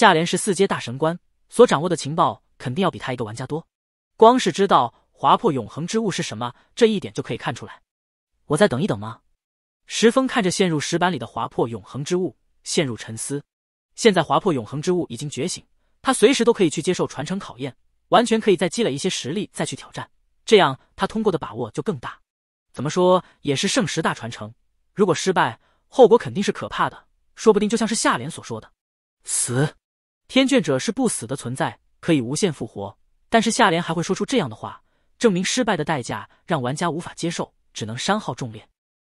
下联是四阶大神官所掌握的情报肯定要比他一个玩家多，光是知道划破永恒之物是什么这一点就可以看出来。我再等一等吗？石峰看着陷入石板里的划破永恒之物，陷入沉思。现在划破永恒之物已经觉醒，他随时都可以去接受传承考验，完全可以再积累一些实力再去挑战，这样他通过的把握就更大。怎么说也是圣十大传承，如果失败，后果肯定是可怕的，说不定就像是下联所说的，死。天眷者是不死的存在，可以无限复活，但是夏莲还会说出这样的话，证明失败的代价让玩家无法接受，只能删号重练。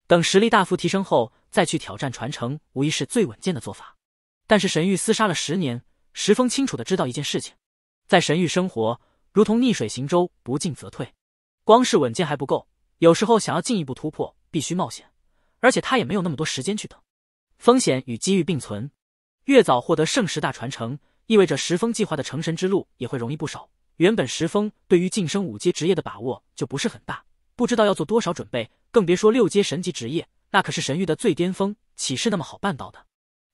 等实力大幅提升后再去挑战传承，无疑是最稳健的做法。但是神域厮杀了十年，石峰清楚的知道一件事情，在神域生活如同逆水行舟，不进则退。光是稳健还不够，有时候想要进一步突破，必须冒险。而且他也没有那么多时间去等，风险与机遇并存。越早获得圣十大传承，意味着石峰计划的成神之路也会容易不少。原本石峰对于晋升五阶职业的把握就不是很大，不知道要做多少准备，更别说六阶神级职业，那可是神域的最巅峰，岂是那么好办到的？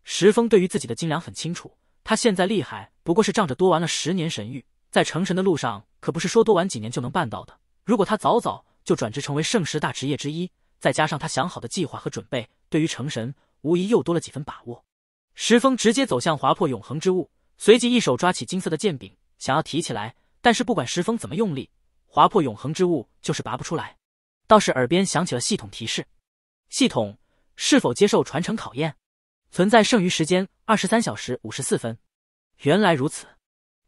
石峰对于自己的斤两很清楚，他现在厉害不过是仗着多玩了十年神域，在成神的路上可不是说多玩几年就能办到的。如果他早早就转职成为圣十大职业之一，再加上他想好的计划和准备，对于成神无疑又多了几分把握。石峰直接走向划破永恒之物，随即一手抓起金色的剑柄，想要提起来，但是不管石峰怎么用力，划破永恒之物就是拔不出来。倒是耳边响起了系统提示：“系统是否接受传承考验？存在剩余时间二十三小时五十四分。”原来如此，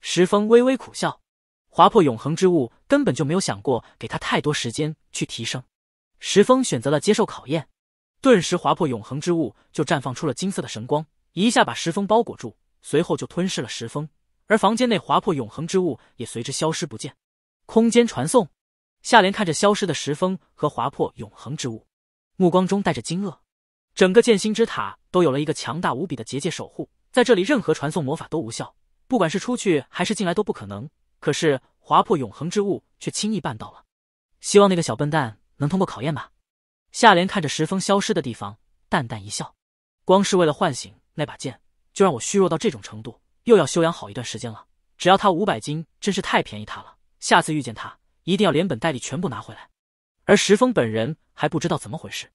石峰微微苦笑，划破永恒之物根本就没有想过给他太多时间去提升。石峰选择了接受考验，顿时划破永恒之物就绽放出了金色的神光。一下把石峰包裹住，随后就吞噬了石峰，而房间内划破永恒之物也随之消失不见。空间传送，夏莲看着消失的石峰和划破永恒之物，目光中带着惊愕。整个剑心之塔都有了一个强大无比的结界守护，在这里任何传送魔法都无效，不管是出去还是进来都不可能。可是划破永恒之物却轻易办到了。希望那个小笨蛋能通过考验吧。夏莲看着石峰消失的地方，淡淡一笑。光是为了唤醒。那把剑就让我虚弱到这种程度，又要休养好一段时间了。只要他五百斤，真是太便宜他了。下次遇见他，一定要连本带利全部拿回来。而石峰本人还不知道怎么回事，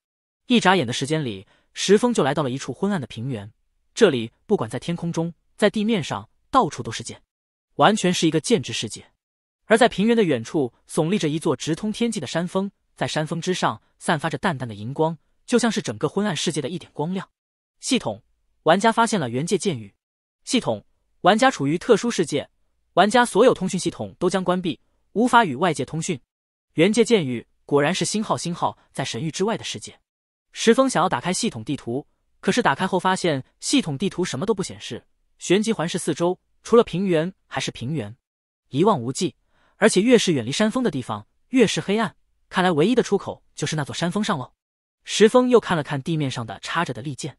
一眨眼的时间里，石峰就来到了一处昏暗的平原。这里不管在天空中，在地面上，到处都是剑，完全是一个剑之世界。而在平原的远处，耸立着一座直通天际的山峰，在山峰之上散发着淡淡的银光，就像是整个昏暗世界的一点光亮。系统。玩家发现了原界剑域系统玩家处于特殊世界，玩家所有通讯系统都将关闭，无法与外界通讯。原界剑域果然是星号星号在神域之外的世界。石峰想要打开系统地图，可是打开后发现系统地图什么都不显示。旋即环视四周，除了平原还是平原，一望无际。而且越是远离山峰的地方，越是黑暗。看来唯一的出口就是那座山峰上喽。石峰又看了看地面上的插着的利剑。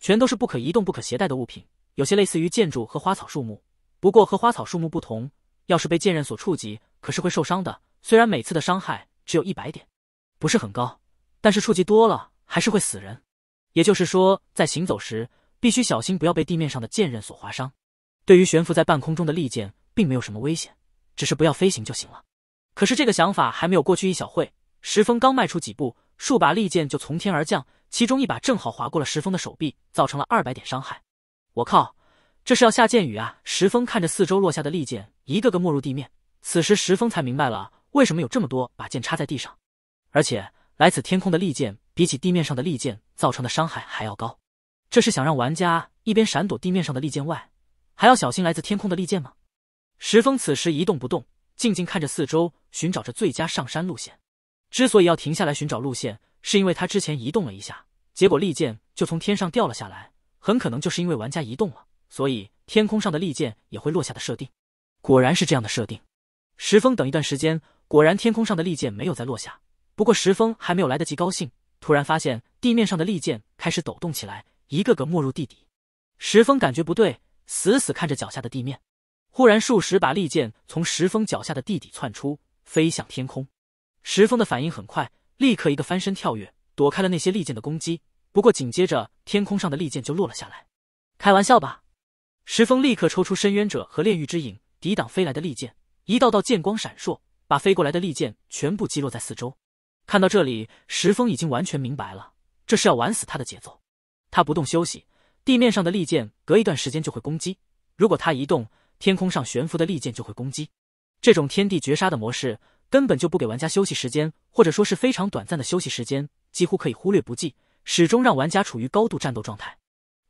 全都是不可移动、不可携带的物品，有些类似于建筑和花草树木。不过和花草树木不同，要是被剑刃所触及，可是会受伤的。虽然每次的伤害只有一百点，不是很高，但是触及多了还是会死人。也就是说，在行走时必须小心，不要被地面上的剑刃所划伤。对于悬浮在半空中的利剑，并没有什么危险，只是不要飞行就行了。可是这个想法还没有过去一小会。石峰刚迈出几步，数把利剑就从天而降，其中一把正好划过了石峰的手臂，造成了二百点伤害。我靠，这是要下剑雨啊！石峰看着四周落下的利剑，一个个没入地面。此时石峰才明白了为什么有这么多把剑插在地上，而且来此天空的利剑比起地面上的利剑造成的伤害还要高。这是想让玩家一边闪躲地面上的利剑外，还要小心来自天空的利剑吗？石峰此时一动不动，静静看着四周，寻找着最佳上山路线。之所以要停下来寻找路线，是因为他之前移动了一下，结果利剑就从天上掉了下来。很可能就是因为玩家移动了，所以天空上的利剑也会落下的设定。果然是这样的设定。石峰等一段时间，果然天空上的利剑没有再落下。不过石峰还没有来得及高兴，突然发现地面上的利剑开始抖动起来，一个个没入地底。石峰感觉不对，死死看着脚下的地面。忽然数十把利剑从石峰脚下的地底窜出，飞向天空。石峰的反应很快，立刻一个翻身跳跃，躲开了那些利剑的攻击。不过紧接着，天空上的利剑就落了下来。开玩笑吧！石峰立刻抽出深渊者和炼狱之影，抵挡飞来的利剑。一道道剑光闪烁，把飞过来的利剑全部击落在四周。看到这里，石峰已经完全明白了，这是要玩死他的节奏。他不动休息，地面上的利剑隔一段时间就会攻击；如果他移动，天空上悬浮的利剑就会攻击。这种天地绝杀的模式。根本就不给玩家休息时间，或者说是非常短暂的休息时间，几乎可以忽略不计，始终让玩家处于高度战斗状态。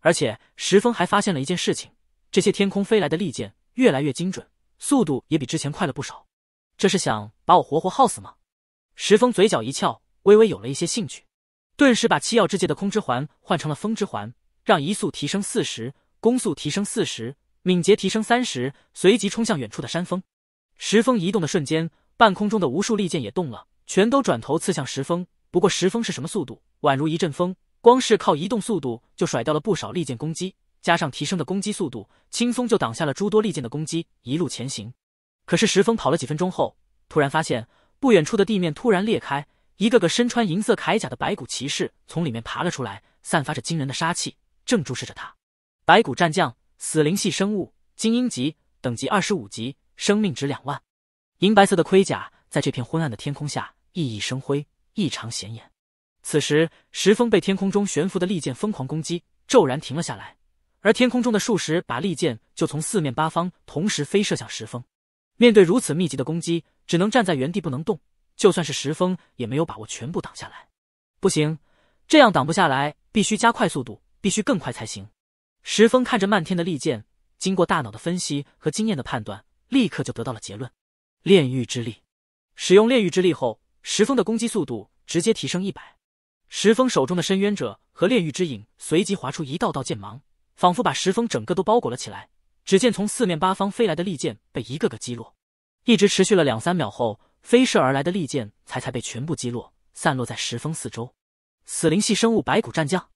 而且石峰还发现了一件事情：这些天空飞来的利剑越来越精准，速度也比之前快了不少。这是想把我活活耗死吗？石峰嘴角一翘，微微有了一些兴趣，顿时把七曜之界的空之环换成了风之环，让移速提升四十，攻速提升四十，敏捷提升三十，随即冲向远处的山峰。石峰移动的瞬间。半空中的无数利剑也动了，全都转头刺向石峰。不过石峰是什么速度？宛如一阵风，光是靠移动速度就甩掉了不少利剑攻击，加上提升的攻击速度，轻松就挡下了诸多利剑的攻击，一路前行。可是石峰跑了几分钟后，突然发现不远处的地面突然裂开，一个个身穿银色铠甲的白骨骑士从里面爬了出来，散发着惊人的杀气，正注视着他。白骨战将，死灵系生物，精英级，等级二十五级，生命值两万。银白色的盔甲在这片昏暗的天空下熠熠生辉，异常显眼。此时，石峰被天空中悬浮的利剑疯狂攻击，骤然停了下来。而天空中的数十把利剑就从四面八方同时飞射向石峰。面对如此密集的攻击，只能站在原地不能动。就算是石峰，也没有把握全部挡下来。不行，这样挡不下来，必须加快速度，必须更快才行。石峰看着漫天的利剑，经过大脑的分析和经验的判断，立刻就得到了结论。炼狱之力，使用炼狱之力后，石峰的攻击速度直接提升一百。石峰手中的深渊者和炼狱之影随即划出一道道剑芒，仿佛把石峰整个都包裹了起来。只见从四面八方飞来的利剑被一个个击落。一直持续了两三秒后，飞射而来的利剑才才被全部击落，散落在石峰四周。死灵系生物白骨战将，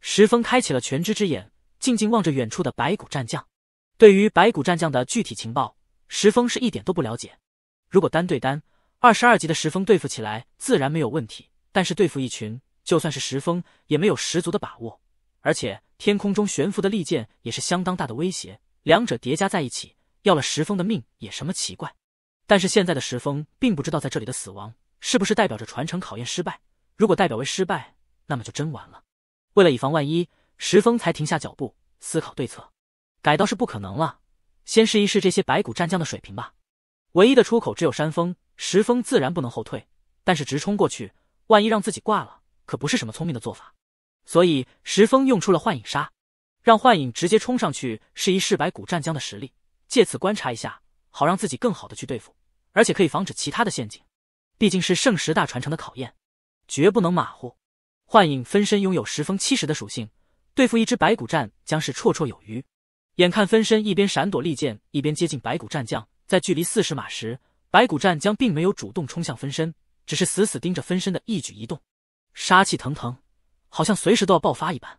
石峰开启了全知之眼，静静望着远处的白骨战将。对于白骨战将的具体情报，石峰是一点都不了解。如果单对单，二十二级的石峰对付起来自然没有问题，但是对付一群，就算是石峰也没有十足的把握。而且天空中悬浮的利剑也是相当大的威胁，两者叠加在一起，要了石峰的命也什么奇怪。但是现在的石峰并不知道在这里的死亡是不是代表着传承考验失败。如果代表为失败，那么就真完了。为了以防万一，石峰才停下脚步，思考对策。改倒是不可能了，先试一试这些白骨战将的水平吧。唯一的出口只有山峰，石峰自然不能后退，但是直冲过去，万一让自己挂了，可不是什么聪明的做法。所以石峰用出了幻影杀，让幻影直接冲上去试一试白骨战将的实力，借此观察一下，好让自己更好的去对付，而且可以防止其他的陷阱。毕竟是圣十大传承的考验，绝不能马虎。幻影分身拥有石峰七十的属性，对付一只白骨战将是绰绰有余。眼看分身一边闪躲利剑，一边接近白骨战将。在距离四十码时，白骨战将并没有主动冲向分身，只是死死盯着分身的一举一动，杀气腾腾，好像随时都要爆发一般。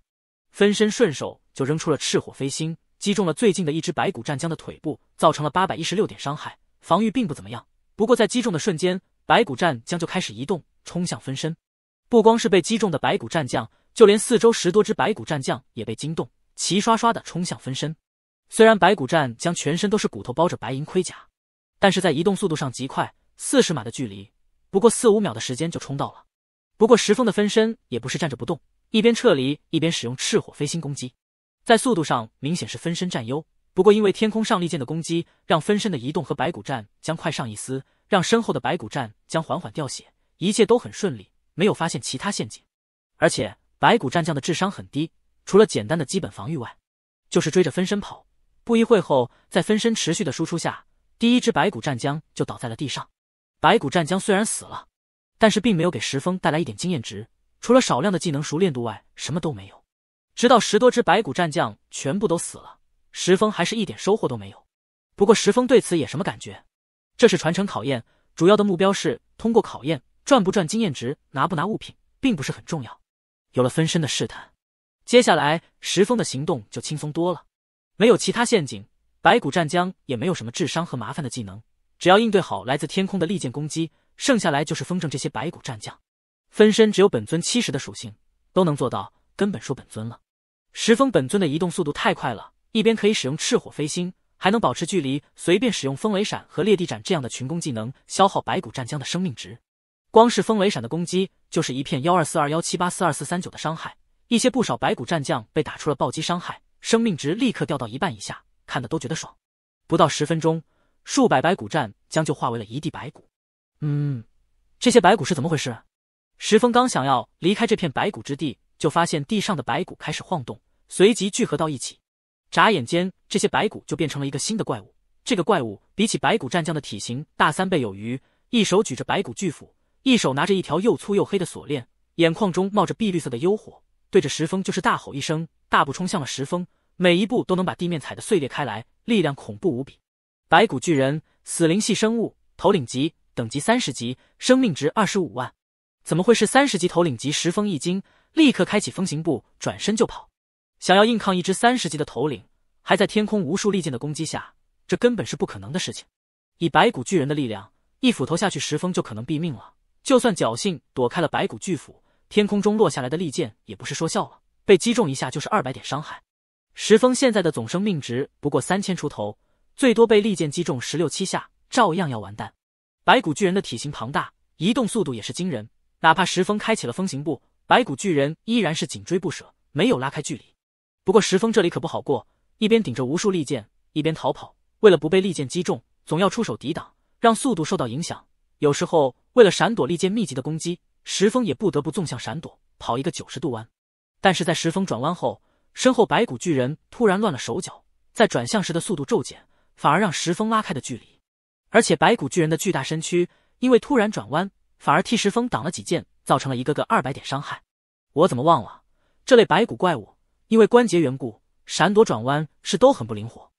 分身顺手就扔出了赤火飞星，击中了最近的一只白骨战将的腿部，造成了八百一十六点伤害，防御并不怎么样。不过在击中的瞬间，白骨战将就开始移动，冲向分身。不光是被击中的白骨战将，就连四周十多只白骨战将也被惊动，齐刷刷的冲向分身。虽然白骨战将全身都是骨头，包着白银盔甲。但是在移动速度上极快，四十码的距离不过四五秒的时间就冲到了。不过石峰的分身也不是站着不动，一边撤离一边使用赤火飞星攻击，在速度上明显是分身占优。不过因为天空上利剑的攻击，让分身的移动和白骨战将快上一丝，让身后的白骨战将缓缓掉血。一切都很顺利，没有发现其他陷阱。而且白骨战将的智商很低，除了简单的基本防御外，就是追着分身跑。不一会后，在分身持续的输出下。第一只白骨战将就倒在了地上。白骨战将虽然死了，但是并没有给石峰带来一点经验值，除了少量的技能熟练度外，什么都没有。直到十多只白骨战将全部都死了，石峰还是一点收获都没有。不过石峰对此也什么感觉，这是传承考验，主要的目标是通过考验，赚不赚经验值，拿不拿物品，并不是很重要。有了分身的试探，接下来石峰的行动就轻松多了，没有其他陷阱。白骨战将也没有什么智商和麻烦的技能，只要应对好来自天空的利剑攻击，剩下来就是风筝这些白骨战将分身，只有本尊七十的属性都能做到，根本说本尊了。石峰本尊的移动速度太快了，一边可以使用赤火飞星，还能保持距离，随便使用风雷闪和裂地斩这样的群攻技能消耗白骨战将的生命值。光是风雷闪的攻击就是一片幺二四二幺七八四二四三九的伤害，一些不少白骨战将被打出了暴击伤害，生命值立刻掉到一半以下。看的都觉得爽，不到十分钟，数百白骨战将就化为了一地白骨。嗯，这些白骨是怎么回事？石峰刚想要离开这片白骨之地，就发现地上的白骨开始晃动，随即聚合到一起。眨眼间，这些白骨就变成了一个新的怪物。这个怪物比起白骨战将的体型大三倍有余，一手举着白骨巨斧，一手拿着一条又粗又黑的锁链，眼眶中冒着碧绿色的幽火，对着石峰就是大吼一声，大步冲向了石峰。每一步都能把地面踩得碎裂开来，力量恐怖无比。白骨巨人，死灵系生物，头领级，等级三十级，生命值二十五万。怎么会是三十级头领级？石峰一惊，立刻开启风行步，转身就跑。想要硬抗一只三十级的头领，还在天空无数利剑的攻击下，这根本是不可能的事情。以白骨巨人的力量，一斧头下去，石峰就可能毙命了。就算侥幸躲开了白骨巨斧，天空中落下来的利剑也不是说笑了，被击中一下就是二百点伤害。石峰现在的总生命值不过三千出头，最多被利剑击中十六七下，照样要完蛋。白骨巨人的体型庞大，移动速度也是惊人，哪怕石峰开启了风行步，白骨巨人依然是紧追不舍，没有拉开距离。不过石峰这里可不好过，一边顶着无数利剑，一边逃跑。为了不被利剑击中，总要出手抵挡，让速度受到影响。有时候为了闪躲利剑密集的攻击，石峰也不得不纵向闪躲，跑一个九十度弯。但是在石峰转弯后，身后白骨巨人突然乱了手脚，在转向时的速度骤减，反而让石峰拉开的距离。而且白骨巨人的巨大身躯，因为突然转弯，反而替石峰挡了几剑，造成了一个个二百点伤害。我怎么忘了，这类白骨怪物因为关节缘故，闪躲转弯是都很不灵活。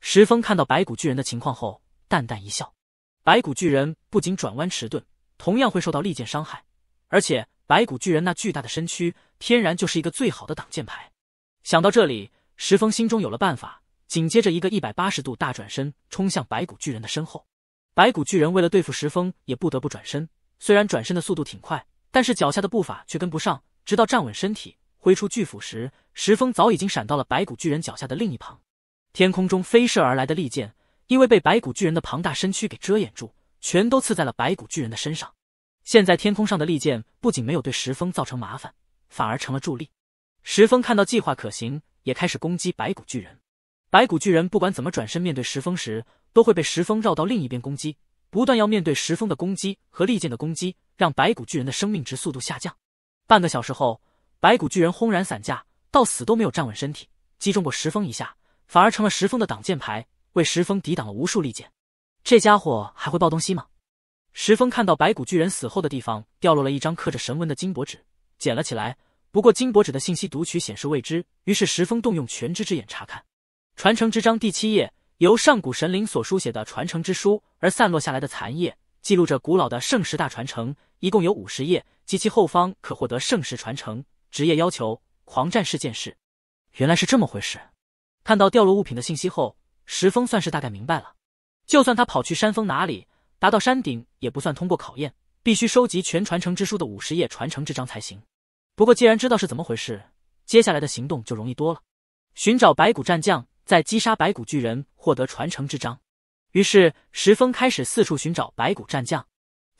石峰看到白骨巨人的情况后，淡淡一笑。白骨巨人不仅转弯迟钝，同样会受到利剑伤害，而且白骨巨人那巨大的身躯，天然就是一个最好的挡箭牌。想到这里，石峰心中有了办法。紧接着，一个一百八十度大转身，冲向白骨巨人的身后。白骨巨人为了对付石峰，也不得不转身。虽然转身的速度挺快，但是脚下的步伐却跟不上。直到站稳身体，挥出巨斧时，石峰早已经闪到了白骨巨人脚下的另一旁。天空中飞射而来的利剑，因为被白骨巨人的庞大身躯给遮掩住，全都刺在了白骨巨人的身上。现在天空上的利剑不仅没有对石峰造成麻烦，反而成了助力。石峰看到计划可行，也开始攻击白骨巨人。白骨巨人不管怎么转身面对石峰时，都会被石峰绕到另一边攻击，不断要面对石峰的攻击和利剑的攻击，让白骨巨人的生命值速度下降。半个小时后，白骨巨人轰然散架，到死都没有站稳身体，击中过石峰一下，反而成了石峰的挡箭牌，为石峰抵挡了无数利剑。这家伙还会爆东西吗？石峰看到白骨巨人死后的地方掉落了一张刻着神文的金箔纸，捡了起来。不过金箔纸的信息读取显示未知，于是石峰动用全知之眼查看《传承之章》第七页，由上古神灵所书写的传承之书，而散落下来的残页记录着古老的圣十大传承，一共有五十页，及其后方可获得圣世传承。职业要求：狂战士剑士。原来是这么回事。看到掉落物品的信息后，石峰算是大概明白了。就算他跑去山峰哪里，达到山顶也不算通过考验，必须收集全传承之书的五十页传承之章才行。不过既然知道是怎么回事，接下来的行动就容易多了。寻找白骨战将，再击杀白骨巨人，获得传承之章。于是石峰开始四处寻找白骨战将。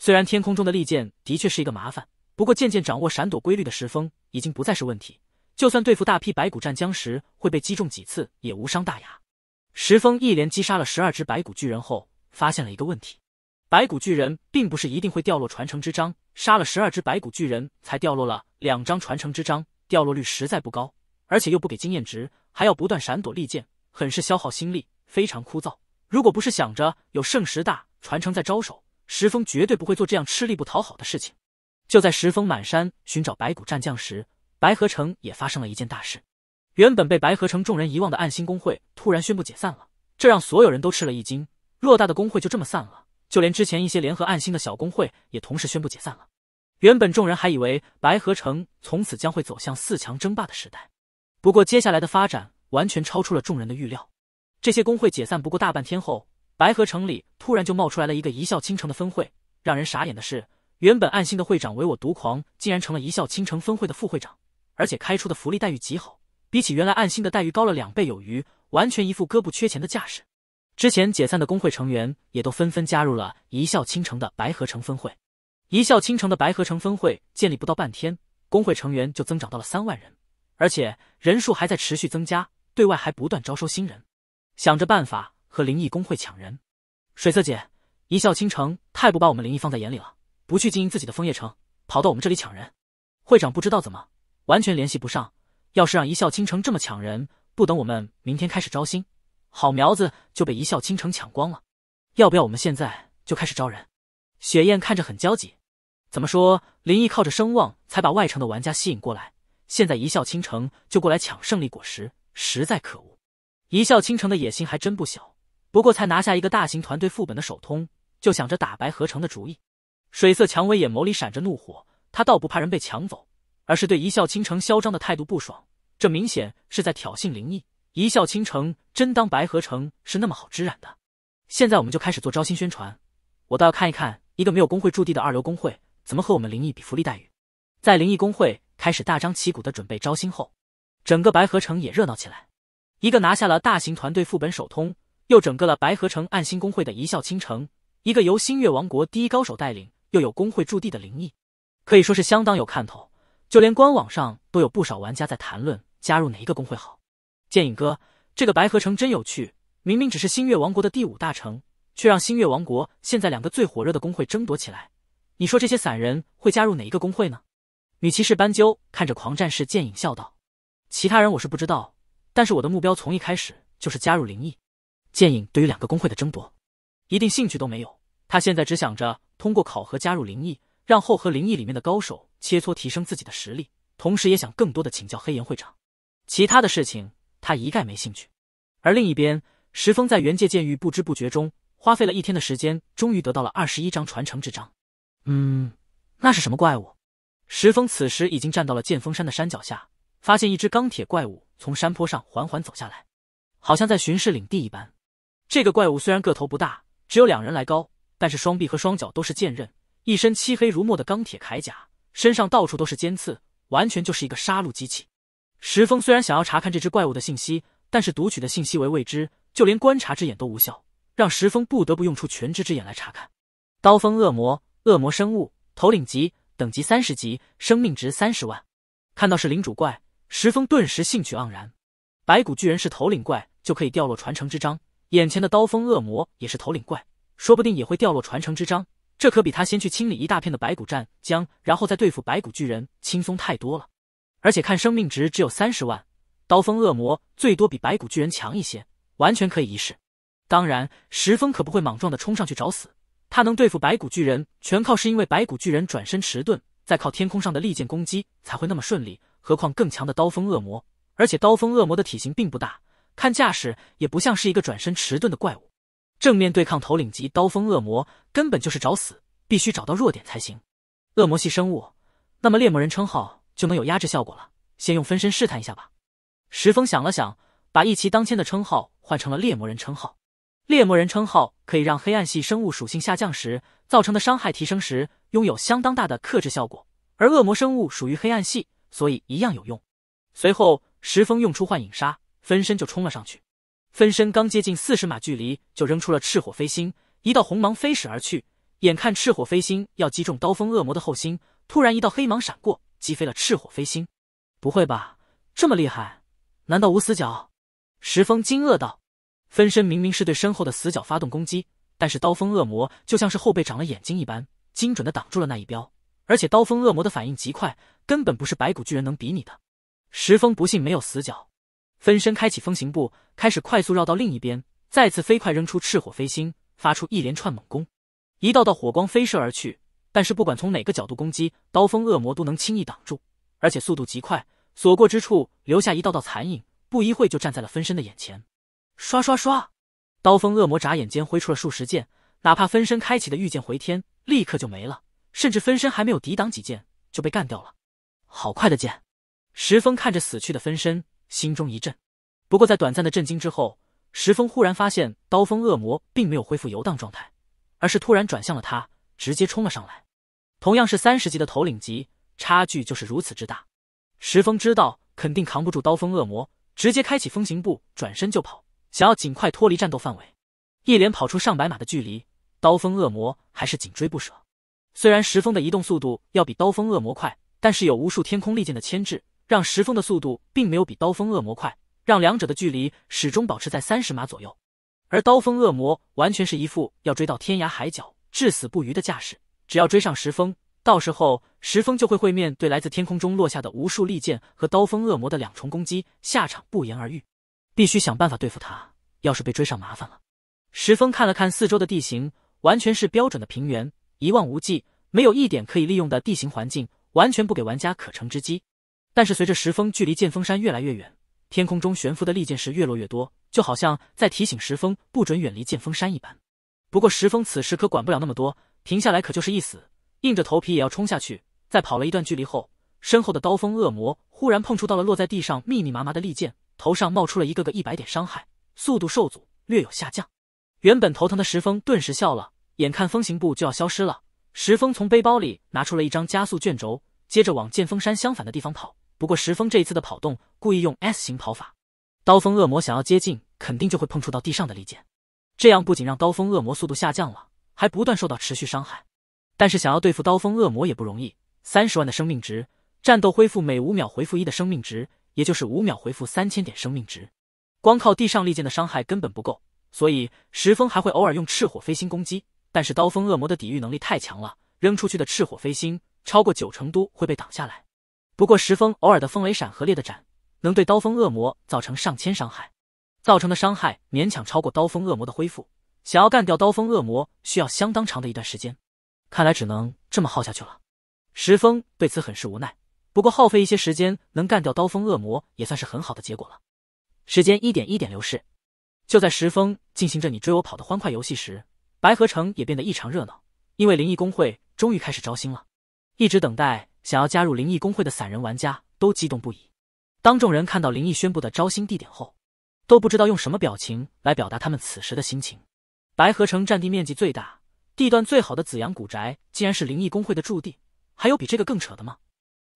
虽然天空中的利剑的确是一个麻烦，不过渐渐掌握闪躲规律的石峰已经不再是问题。就算对付大批白骨战将时会被击中几次，也无伤大雅。石峰一连击杀了十二只白骨巨人后，发现了一个问题：白骨巨人并不是一定会掉落传承之章。杀了十二只白骨巨人才掉落了两张传承之章，掉落率实在不高，而且又不给经验值，还要不断闪躲利剑，很是消耗心力，非常枯燥。如果不是想着有圣十大传承在招手，石峰绝对不会做这样吃力不讨好的事情。就在石峰满山寻找白骨战将时，白河城也发生了一件大事。原本被白河城众人遗忘的暗星工会突然宣布解散了，这让所有人都吃了一惊。偌大的工会就这么散了。就连之前一些联合暗星的小工会也同时宣布解散了。原本众人还以为白河城从此将会走向四强争霸的时代，不过接下来的发展完全超出了众人的预料。这些工会解散不过大半天后，白河城里突然就冒出来了一个一笑倾城的分会，让人傻眼的是，原本暗星的会长唯我独狂竟然成了一笑倾城分会的副会长，而且开出的福利待遇极好，比起原来暗星的待遇高了两倍有余，完全一副哥不缺钱的架势。之前解散的工会成员也都纷纷加入了“一笑倾城”的白合成分会。“一笑倾城”的白合成分会建立不到半天，工会成员就增长到了三万人，而且人数还在持续增加，对外还不断招收新人，想着办法和灵异工会抢人。水色姐，“一笑倾城”太不把我们灵异放在眼里了，不去经营自己的枫叶城，跑到我们这里抢人。会长不知道怎么，完全联系不上。要是让“一笑倾城”这么抢人，不等我们明天开始招新。好苗子就被一笑倾城抢光了，要不要我们现在就开始招人？雪雁看着很焦急。怎么说，林毅靠着声望才把外城的玩家吸引过来，现在一笑倾城就过来抢胜利果实，实在可恶。一笑倾城的野心还真不小，不过才拿下一个大型团队副本的首通，就想着打白合成的主意。水色蔷薇眼眸里闪着怒火，他倒不怕人被抢走，而是对一笑倾城嚣张的态度不爽，这明显是在挑衅林毅。一笑倾城真当白合成是那么好支染的？现在我们就开始做招新宣传，我倒要看一看一个没有工会驻地的二流工会怎么和我们灵异比福利待遇。在灵异工会开始大张旗鼓的准备招新后，整个白合成也热闹起来。一个拿下了大型团队副本首通，又整个了白合成暗星工会的一笑倾城，一个由新月王国第一高手带领，又有工会驻地的灵异，可以说是相当有看头。就连官网上都有不少玩家在谈论加入哪一个工会好。剑影哥，这个白河城真有趣。明明只是星月王国的第五大城，却让星月王国现在两个最火热的工会争夺起来。你说这些散人会加入哪一个工会呢？女骑士斑鸠看着狂战士剑影笑道：“其他人我是不知道，但是我的目标从一开始就是加入灵异。”剑影对于两个工会的争夺，一定兴趣都没有。他现在只想着通过考核加入灵异，让后和灵异里面的高手切磋，提升自己的实力，同时也想更多的请教黑岩会长。其他的事情。他一概没兴趣，而另一边，石峰在原界监狱不知不觉中花费了一天的时间，终于得到了二十一张传承之章。嗯，那是什么怪物？石峰此时已经站到了剑峰山的山脚下，发现一只钢铁怪物从山坡上缓缓走下来，好像在巡视领地一般。这个怪物虽然个头不大，只有两人来高，但是双臂和双脚都是剑刃，一身漆黑如墨的钢铁铠甲，身上到处都是尖刺，完全就是一个杀戮机器。石峰虽然想要查看这只怪物的信息，但是读取的信息为未知，就连观察之眼都无效，让石峰不得不用出全知之眼来查看。刀锋恶魔，恶魔生物，头领级，等级三十级，生命值三十万。看到是领主怪，石峰顿时兴趣盎然。白骨巨人是头领怪就可以掉落传承之章，眼前的刀锋恶魔也是头领怪，说不定也会掉落传承之章。这可比他先去清理一大片的白骨战将，然后再对付白骨巨人轻松太多了。而且看生命值只有三十万，刀锋恶魔最多比白骨巨人强一些，完全可以一试。当然，石峰可不会莽撞的冲上去找死。他能对付白骨巨人，全靠是因为白骨巨人转身迟钝，再靠天空上的利剑攻击才会那么顺利。何况更强的刀锋恶魔，而且刀锋恶魔的体型并不大，看架势也不像是一个转身迟钝的怪物。正面对抗头领级刀锋恶魔，根本就是找死，必须找到弱点才行。恶魔系生物，那么猎魔人称号。就能有压制效果了。先用分身试探一下吧。石峰想了想，把一骑当千的称号换成了猎魔人称号。猎魔人称号可以让黑暗系生物属性下降时造成的伤害提升时，拥有相当大的克制效果。而恶魔生物属于黑暗系，所以一样有用。随后，石峰用出幻影杀，分身就冲了上去。分身刚接近四十码距离，就扔出了赤火飞星，一道红芒飞驶而去。眼看赤火飞星要击中刀锋恶魔的后心，突然一道黑芒闪过。击飞了赤火飞星，不会吧，这么厉害？难道无死角？石峰惊愕道。分身明明是对身后的死角发动攻击，但是刀锋恶魔就像是后背长了眼睛一般，精准的挡住了那一镖。而且刀锋恶魔的反应极快，根本不是白骨巨人能比拟的。石峰不信没有死角，分身开启风行步，开始快速绕到另一边，再次飞快扔出赤火飞星，发出一连串猛攻，一道道火光飞射而去。但是不管从哪个角度攻击，刀锋恶魔都能轻易挡住，而且速度极快，所过之处留下一道道残影，不一会就站在了分身的眼前。刷刷刷！刀锋恶魔眨眼间挥出了数十剑，哪怕分身开启的御剑回天立刻就没了，甚至分身还没有抵挡几剑就被干掉了。好快的剑！石峰看着死去的分身，心中一震。不过在短暂的震惊之后，石峰忽然发现刀锋恶魔并没有恢复游荡状态，而是突然转向了他。直接冲了上来，同样是三十级的头领级，差距就是如此之大。石峰知道肯定扛不住刀锋恶魔，直接开启风行步，转身就跑，想要尽快脱离战斗范围。一连跑出上百码的距离，刀锋恶魔还是紧追不舍。虽然石峰的移动速度要比刀锋恶魔快，但是有无数天空利剑的牵制，让石峰的速度并没有比刀锋恶魔快，让两者的距离始终保持在三十码左右。而刀锋恶魔完全是一副要追到天涯海角。至死不渝的架势，只要追上石峰，到时候石峰就会会面对来自天空中落下的无数利剑和刀锋恶魔的两重攻击，下场不言而喻。必须想办法对付他，要是被追上，麻烦了。石峰看了看四周的地形，完全是标准的平原，一望无际，没有一点可以利用的地形环境，完全不给玩家可乘之机。但是随着石峰距离剑峰山越来越远，天空中悬浮的利剑是越落越多，就好像在提醒石峰不准远离剑峰山一般。不过石峰此时可管不了那么多，停下来可就是一死，硬着头皮也要冲下去。在跑了一段距离后，身后的刀锋恶魔忽然碰触到了落在地上密密麻麻的利剑，头上冒出了一个个一百点伤害，速度受阻，略有下降。原本头疼的石峰顿时笑了，眼看风行步就要消失了，石峰从背包里拿出了一张加速卷轴，接着往剑峰山相反的地方跑。不过石峰这一次的跑动故意用 S 型跑法，刀锋恶魔想要接近，肯定就会碰触到地上的利剑。这样不仅让刀锋恶魔速度下降了，还不断受到持续伤害。但是想要对付刀锋恶魔也不容易，三十万的生命值，战斗恢复每五秒回复一的生命值，也就是五秒回复三千点生命值。光靠地上利剑的伤害根本不够，所以石峰还会偶尔用赤火飞星攻击。但是刀锋恶魔的抵御能力太强了，扔出去的赤火飞星超过九成都会被挡下来。不过石峰偶尔的风雷闪和烈的斩，能对刀锋恶魔造成上千伤害。造成的伤害勉强超过刀锋恶魔的恢复，想要干掉刀锋恶魔需要相当长的一段时间，看来只能这么耗下去了。石峰对此很是无奈，不过耗费一些时间能干掉刀锋恶魔也算是很好的结果了。时间一点一点流逝，就在石峰进行着你追我跑的欢快游戏时，白河城也变得异常热闹，因为灵异工会终于开始招新了。一直等待想要加入灵异工会的散人玩家都激动不已。当众人看到灵异宣布的招新地点后，都不知道用什么表情来表达他们此时的心情。白河城占地面积最大、地段最好的紫阳古宅，竟然是灵异工会的驻地，还有比这个更扯的吗？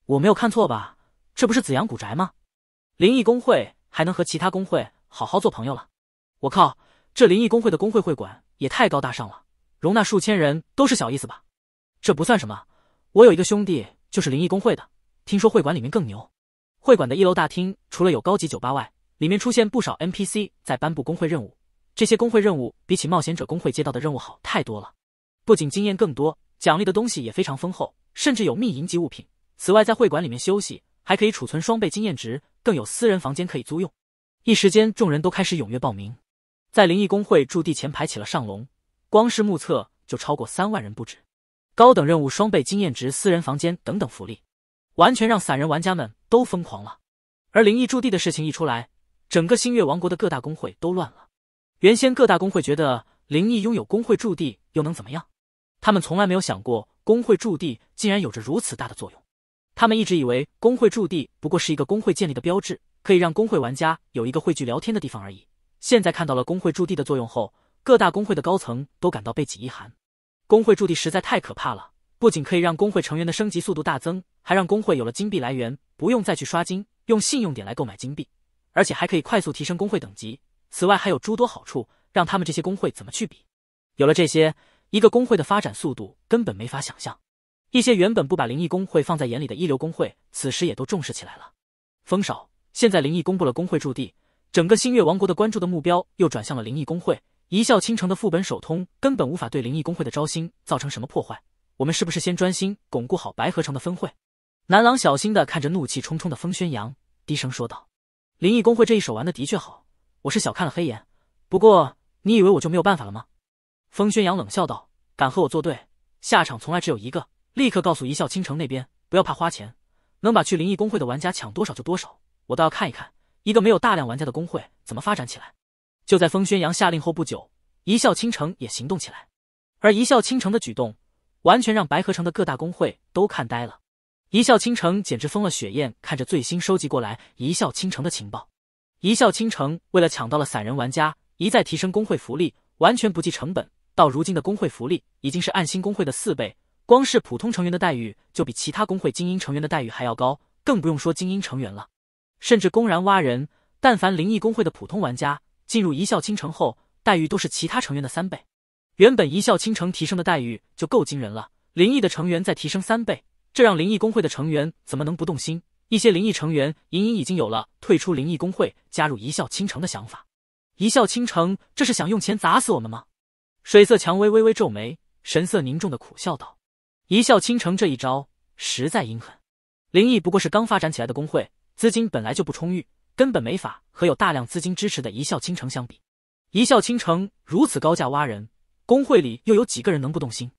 我没有看错吧？这不是紫阳古宅吗？灵异工会还能和其他工会好好做朋友了？我靠，这灵异工会的工会会馆也太高大上了，容纳数千人都是小意思吧？这不算什么，我有一个兄弟就是灵异工会的，听说会馆里面更牛。会馆的一楼大厅除了有高级酒吧外，里面出现不少 NPC 在颁布工会任务，这些工会任务比起冒险者工会接到的任务好太多了，不仅经验更多，奖励的东西也非常丰厚，甚至有秘银级物品。此外，在会馆里面休息还可以储存双倍经验值，更有私人房间可以租用。一时间，众人都开始踊跃报名，在灵异工会驻地前排起了上龙，光是目测就超过三万人不止。高等任务双倍经验值、私人房间等等福利，完全让散人玩家们都疯狂了。而灵异驻地的事情一出来，整个星月王国的各大工会都乱了。原先各大工会觉得灵异拥有工会驻地又能怎么样？他们从来没有想过工会驻地竟然有着如此大的作用。他们一直以为工会驻地不过是一个工会建立的标志，可以让工会玩家有一个汇聚聊天的地方而已。现在看到了工会驻地的作用后，各大工会的高层都感到背脊一寒。工会驻地实在太可怕了，不仅可以让工会成员的升级速度大增，还让工会有了金币来源，不用再去刷金，用信用点来购买金币。而且还可以快速提升工会等级，此外还有诸多好处，让他们这些工会怎么去比？有了这些，一个工会的发展速度根本没法想象。一些原本不把灵异工会放在眼里的一流工会，此时也都重视起来了。风少，现在灵异公布了工会驻地，整个星月王国的关注的目标又转向了灵异工会。一笑倾城的副本首通根本无法对灵异工会的招新造成什么破坏。我们是不是先专心巩固好白河城的分会？南狼小心的看着怒气冲冲的风宣扬，低声说道。灵异工会这一手玩的的确好，我是小看了黑岩。不过你以为我就没有办法了吗？风宣阳冷笑道：“敢和我作对，下场从来只有一个。立刻告诉一笑倾城那边，不要怕花钱，能把去灵异工会的玩家抢多少就多少。我倒要看一看，一个没有大量玩家的公会怎么发展起来。”就在风宣阳下令后不久，一笑倾城也行动起来，而一笑倾城的举动完全让白河城的各大公会都看呆了。一笑倾城简直疯了！雪雁看着最新收集过来《一笑倾城》的情报，《一笑倾城》为了抢到了散人玩家，一再提升工会福利，完全不计成本。到如今的工会福利已经是暗星工会的四倍，光是普通成员的待遇就比其他工会精英成员的待遇还要高，更不用说精英成员了。甚至公然挖人，但凡灵异工会的普通玩家进入《一笑倾城》后，待遇都是其他成员的三倍。原本《一笑倾城》提升的待遇就够惊人了，灵异的成员再提升三倍。这让灵异工会的成员怎么能不动心？一些灵异成员隐隐已经有了退出灵异工会、加入一笑倾城的想法。一笑倾城，这是想用钱砸死我们吗？水色蔷薇微微皱眉，神色凝重的苦笑道：“一笑倾城这一招实在阴狠。灵异不过是刚发展起来的工会，资金本来就不充裕，根本没法和有大量资金支持的一笑倾城相比。一笑倾城如此高价挖人，工会里又有几个人能不动心？”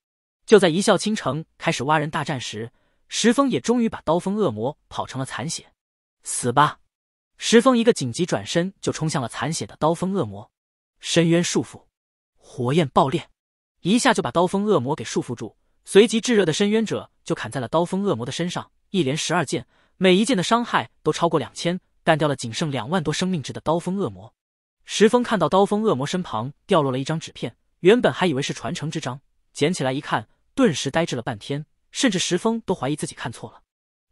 就在一笑倾城开始挖人大战时，石峰也终于把刀锋恶魔跑成了残血，死吧！石峰一个紧急转身就冲向了残血的刀锋恶魔，深渊束缚，火焰爆裂，一下就把刀锋恶魔给束缚住。随即炙热的深渊者就砍在了刀锋恶魔的身上，一连十二剑，每一剑的伤害都超过两千，干掉了仅剩两万多生命值的刀锋恶魔。石峰看到刀锋恶魔身旁掉落了一张纸片，原本还以为是传承之章，捡起来一看，顿时呆滞了半天。甚至石峰都怀疑自己看错了。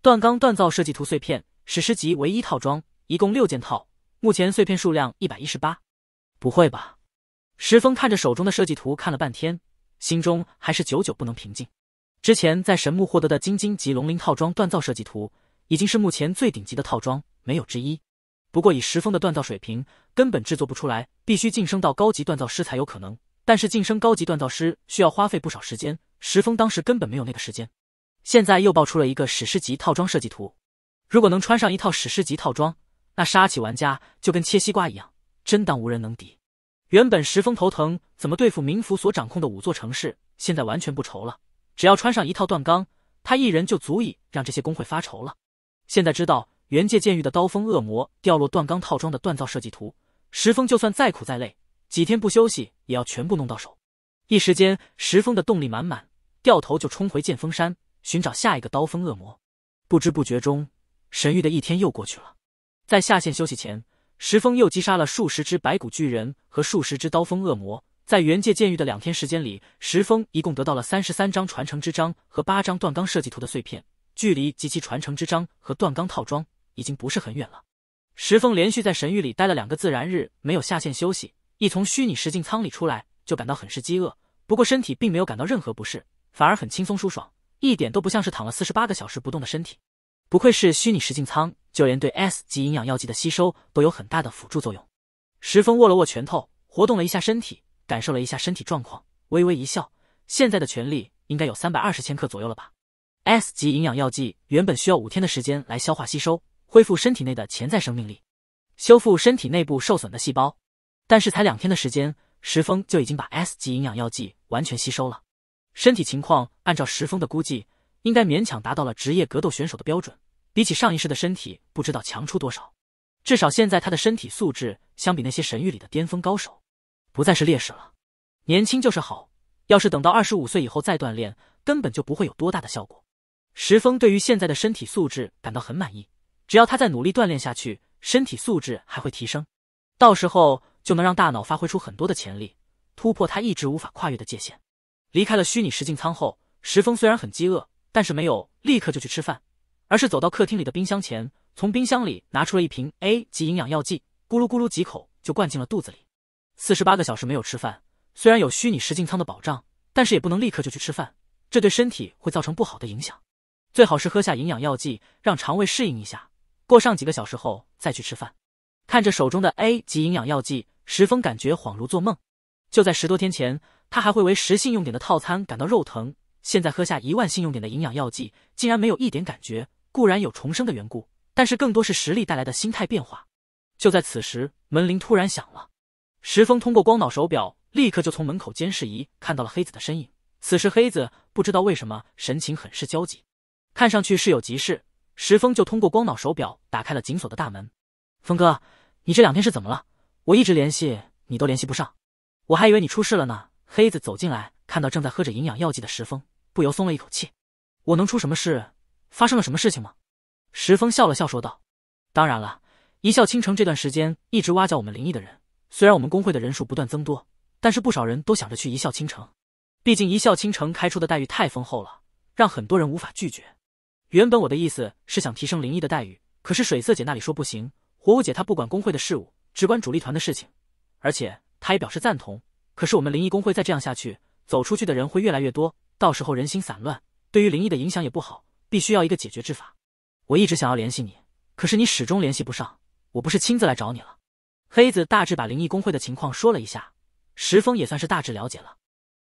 锻钢锻造设计图碎片，史诗级唯一套装，一共六件套。目前碎片数量一百一十八。不会吧？石峰看着手中的设计图，看了半天，心中还是久久不能平静。之前在神木获得的晶晶级龙鳞套装锻造设计图，已经是目前最顶级的套装，没有之一。不过以石峰的锻造水平，根本制作不出来，必须晋升到高级锻造师才有可能。但是晋升高级锻造师需要花费不少时间。石峰当时根本没有那个时间，现在又爆出了一个史诗级套装设计图。如果能穿上一套史诗级套装，那杀起玩家就跟切西瓜一样，真当无人能敌。原本石峰头疼怎么对付冥府所掌控的五座城市，现在完全不愁了。只要穿上一套锻钢，他一人就足以让这些工会发愁了。现在知道原界监狱的刀锋恶魔掉落锻钢套装的锻造设计图，石峰就算再苦再累，几天不休息也要全部弄到手。一时间，石峰的动力满满。掉头就冲回剑峰山，寻找下一个刀锋恶魔。不知不觉中，神域的一天又过去了。在下线休息前，石峰又击杀了数十只白骨巨人和数十只刀锋恶魔。在原界监狱的两天时间里，石峰一共得到了三十三张传承之章和八张锻钢设计图的碎片，距离及其传承之章和锻钢套装已经不是很远了。石峰连续在神域里待了两个自然日，没有下线休息。一从虚拟实境舱里出来，就感到很是饥饿，不过身体并没有感到任何不适。反而很轻松舒爽，一点都不像是躺了四十八个小时不动的身体。不愧是虚拟实境舱，就连对 S 级营养药剂的吸收都有很大的辅助作用。石峰握了握拳头，活动了一下身体，感受了一下身体状况，微微一笑。现在的权力应该有三百二十千克左右了吧？S 级营养药剂原本需要五天的时间来消化吸收，恢复身体内的潜在生命力，修复身体内部受损的细胞。但是才两天的时间，石峰就已经把 S 级营养药剂完全吸收了。身体情况，按照石峰的估计，应该勉强达到了职业格斗选手的标准。比起上一世的身体，不知道强出多少。至少现在他的身体素质相比那些神域里的巅峰高手，不再是劣势了。年轻就是好，要是等到二十五岁以后再锻炼，根本就不会有多大的效果。石峰对于现在的身体素质感到很满意，只要他再努力锻炼下去，身体素质还会提升。到时候就能让大脑发挥出很多的潜力，突破他一直无法跨越的界限。离开了虚拟实境舱后，石峰虽然很饥饿，但是没有立刻就去吃饭，而是走到客厅里的冰箱前，从冰箱里拿出了一瓶 A 级营养药剂，咕噜咕噜几口就灌进了肚子里。四十八个小时没有吃饭，虽然有虚拟实境舱的保障，但是也不能立刻就去吃饭，这对身体会造成不好的影响。最好是喝下营养药剂，让肠胃适应一下，过上几个小时后再去吃饭。看着手中的 A 级营养药剂，石峰感觉恍如做梦。就在十多天前。他还会为十信用点的套餐感到肉疼。现在喝下一万信用点的营养药剂，竟然没有一点感觉。固然有重生的缘故，但是更多是实力带来的心态变化。就在此时，门铃突然响了。石峰通过光脑手表，立刻就从门口监视仪看到了黑子的身影。此时黑子不知道为什么神情很是焦急，看上去是有急事。石峰就通过光脑手表打开了紧锁的大门。峰哥，你这两天是怎么了？我一直联系你都联系不上，我还以为你出事了呢。黑子走进来，看到正在喝着营养药剂的石峰，不由松了一口气。我能出什么事？发生了什么事情吗？石峰笑了笑，说道：“当然了，一笑倾城这段时间一直挖角我们灵异的人。虽然我们工会的人数不断增多，但是不少人都想着去一笑倾城，毕竟一笑倾城开出的待遇太丰厚了，让很多人无法拒绝。原本我的意思是想提升灵异的待遇，可是水色姐那里说不行。火舞姐她不管工会的事务，只管主力团的事情，而且她也表示赞同。”可是我们灵异工会再这样下去，走出去的人会越来越多，到时候人心散乱，对于灵异的影响也不好，必须要一个解决之法。我一直想要联系你，可是你始终联系不上，我不是亲自来找你了。黑子大致把灵异工会的情况说了一下，石峰也算是大致了解了。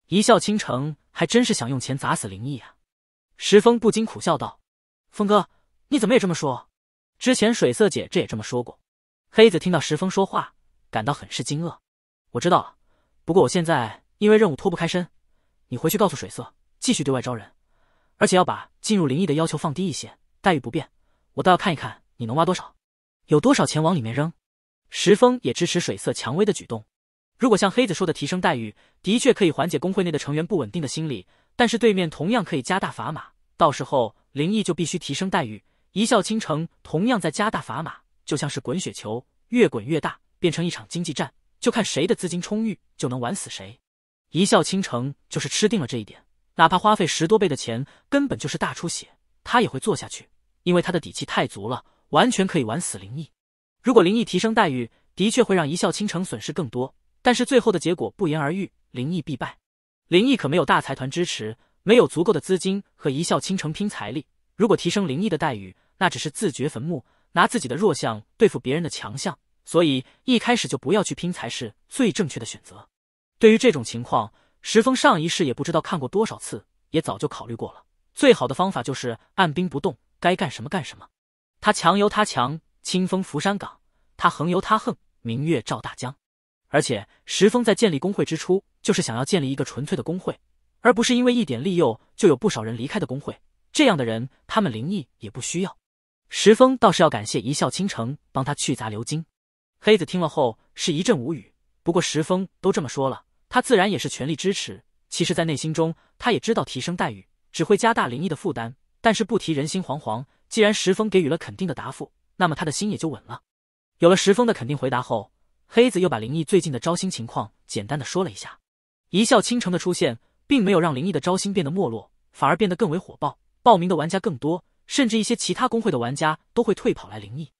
一笑倾城还真是想用钱砸死灵异啊！石峰不禁苦笑道：“峰哥，你怎么也这么说？之前水色姐这也这么说过。”黑子听到石峰说话，感到很是惊愕。我知道了。不过我现在因为任务脱不开身，你回去告诉水色，继续对外招人，而且要把进入灵异的要求放低一些，待遇不变。我倒要看一看你能挖多少，有多少钱往里面扔。石峰也支持水色蔷薇的举动。如果像黑子说的提升待遇，的确可以缓解工会内的成员不稳定的心理，但是对面同样可以加大砝码，到时候灵异就必须提升待遇。一笑倾城同样在加大砝码，就像是滚雪球，越滚越大，变成一场经济战。就看谁的资金充裕，就能玩死谁。一笑倾城就是吃定了这一点，哪怕花费十多倍的钱，根本就是大出血，他也会做下去，因为他的底气太足了，完全可以玩死林毅。如果林毅提升待遇，的确会让一笑倾城损失更多，但是最后的结果不言而喻，林毅必败。林毅可没有大财团支持，没有足够的资金和一笑倾城拼财力。如果提升林毅的待遇，那只是自掘坟墓，拿自己的弱项对付别人的强项。所以一开始就不要去拼才是最正确的选择。对于这种情况，石峰上一世也不知道看过多少次，也早就考虑过了。最好的方法就是按兵不动，该干什么干什么。他强由他强，清风拂山岗；他横由他横，明月照大江。而且石峰在建立工会之初，就是想要建立一个纯粹的工会，而不是因为一点利诱就有不少人离开的工会。这样的人，他们灵异也不需要。石峰倒是要感谢一笑倾城，帮他去砸鎏金。黑子听了后是一阵无语，不过石峰都这么说了，他自然也是全力支持。其实，在内心中，他也知道提升待遇只会加大灵异的负担，但是不提人心惶惶。既然石峰给予了肯定的答复，那么他的心也就稳了。有了石峰的肯定回答后，黑子又把灵异最近的招新情况简单的说了一下。一笑倾城的出现，并没有让灵异的招新变得没落，反而变得更为火爆，报名的玩家更多，甚至一些其他公会的玩家都会退跑来灵异。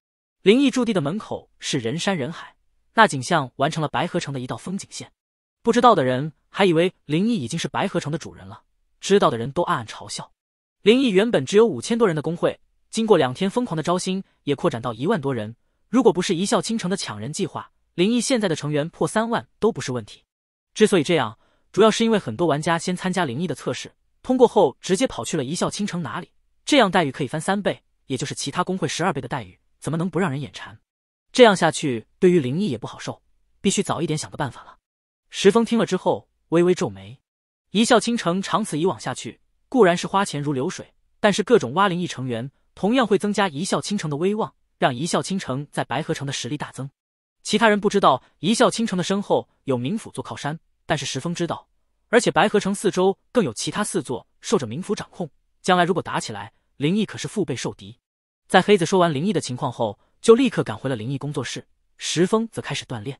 灵异驻地的门口是人山人海，那景象完成了白河城的一道风景线。不知道的人还以为灵异已经是白河城的主人了，知道的人都暗暗嘲笑。灵异原本只有五千多人的工会，经过两天疯狂的招新，也扩展到一万多人。如果不是一笑倾城的抢人计划，灵异现在的成员破三万都不是问题。之所以这样，主要是因为很多玩家先参加灵异的测试，通过后直接跑去了一笑倾城哪里，这样待遇可以翻三倍，也就是其他工会十二倍的待遇。怎么能不让人眼馋？这样下去，对于灵异也不好受，必须早一点想个办法了。石峰听了之后，微微皱眉。一笑倾城，长此以往下去，固然是花钱如流水，但是各种挖灵异成员，同样会增加一笑倾城的威望，让一笑倾城在白河城的实力大增。其他人不知道一笑倾城的身后有冥府做靠山，但是石峰知道，而且白河城四周更有其他四座受着冥府掌控，将来如果打起来，灵异可是腹背受敌。在黑子说完灵异的情况后，就立刻赶回了灵异工作室。石峰则开始锻炼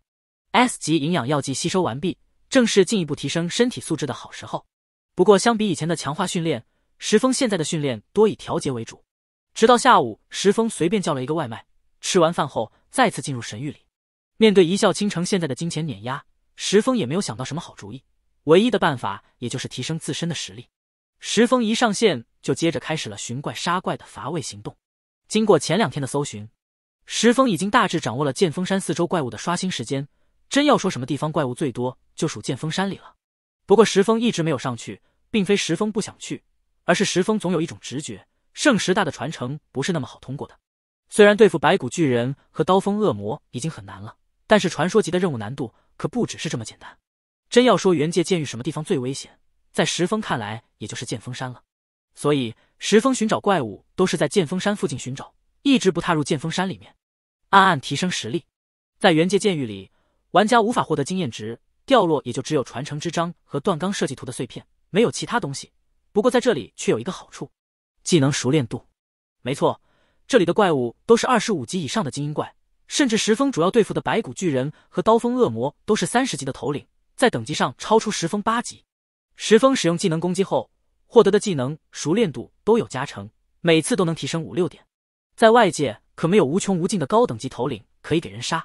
，S 级营养药剂吸收完毕，正是进一步提升身体素质的好时候。不过，相比以前的强化训练，石峰现在的训练多以调节为主。直到下午，石峰随便叫了一个外卖，吃完饭后再次进入神域里。面对一笑倾城现在的金钱碾压，石峰也没有想到什么好主意，唯一的办法也就是提升自身的实力。石峰一上线就接着开始了寻怪杀怪的乏味行动。经过前两天的搜寻，石峰已经大致掌握了剑峰山四周怪物的刷新时间。真要说什么地方怪物最多，就属剑峰山里了。不过石峰一直没有上去，并非石峰不想去，而是石峰总有一种直觉，圣石大的传承不是那么好通过的。虽然对付白骨巨人和刀锋恶魔已经很难了，但是传说级的任务难度可不只是这么简单。真要说原界剑域什么地方最危险，在石峰看来，也就是剑峰山了。所以。石峰寻找怪物都是在剑峰山附近寻找，一直不踏入剑峰山里面，暗暗提升实力。在原界剑域里，玩家无法获得经验值，掉落也就只有传承之章和锻钢设计图的碎片，没有其他东西。不过在这里却有一个好处，技能熟练度。没错，这里的怪物都是二十五级以上的精英怪，甚至石峰主要对付的白骨巨人和刀锋恶魔都是三十级的头领，在等级上超出石峰八级。石峰使用技能攻击后。获得的技能熟练度都有加成，每次都能提升五六点。在外界可没有无穷无尽的高等级头领可以给人杀，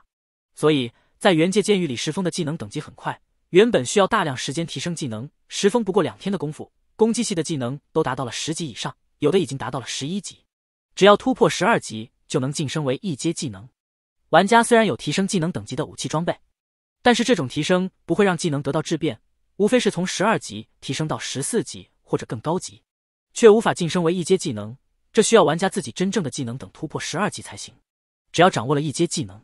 所以在原界监狱里，石峰的技能等级很快。原本需要大量时间提升技能，石峰不过两天的功夫，攻击系的技能都达到了十级以上，有的已经达到了十一级。只要突破十二级，就能晋升为一阶技能。玩家虽然有提升技能等级的武器装备，但是这种提升不会让技能得到质变，无非是从十二级提升到十四级。或者更高级，却无法晋升为一阶技能，这需要玩家自己真正的技能等突破十二级才行。只要掌握了一阶技能，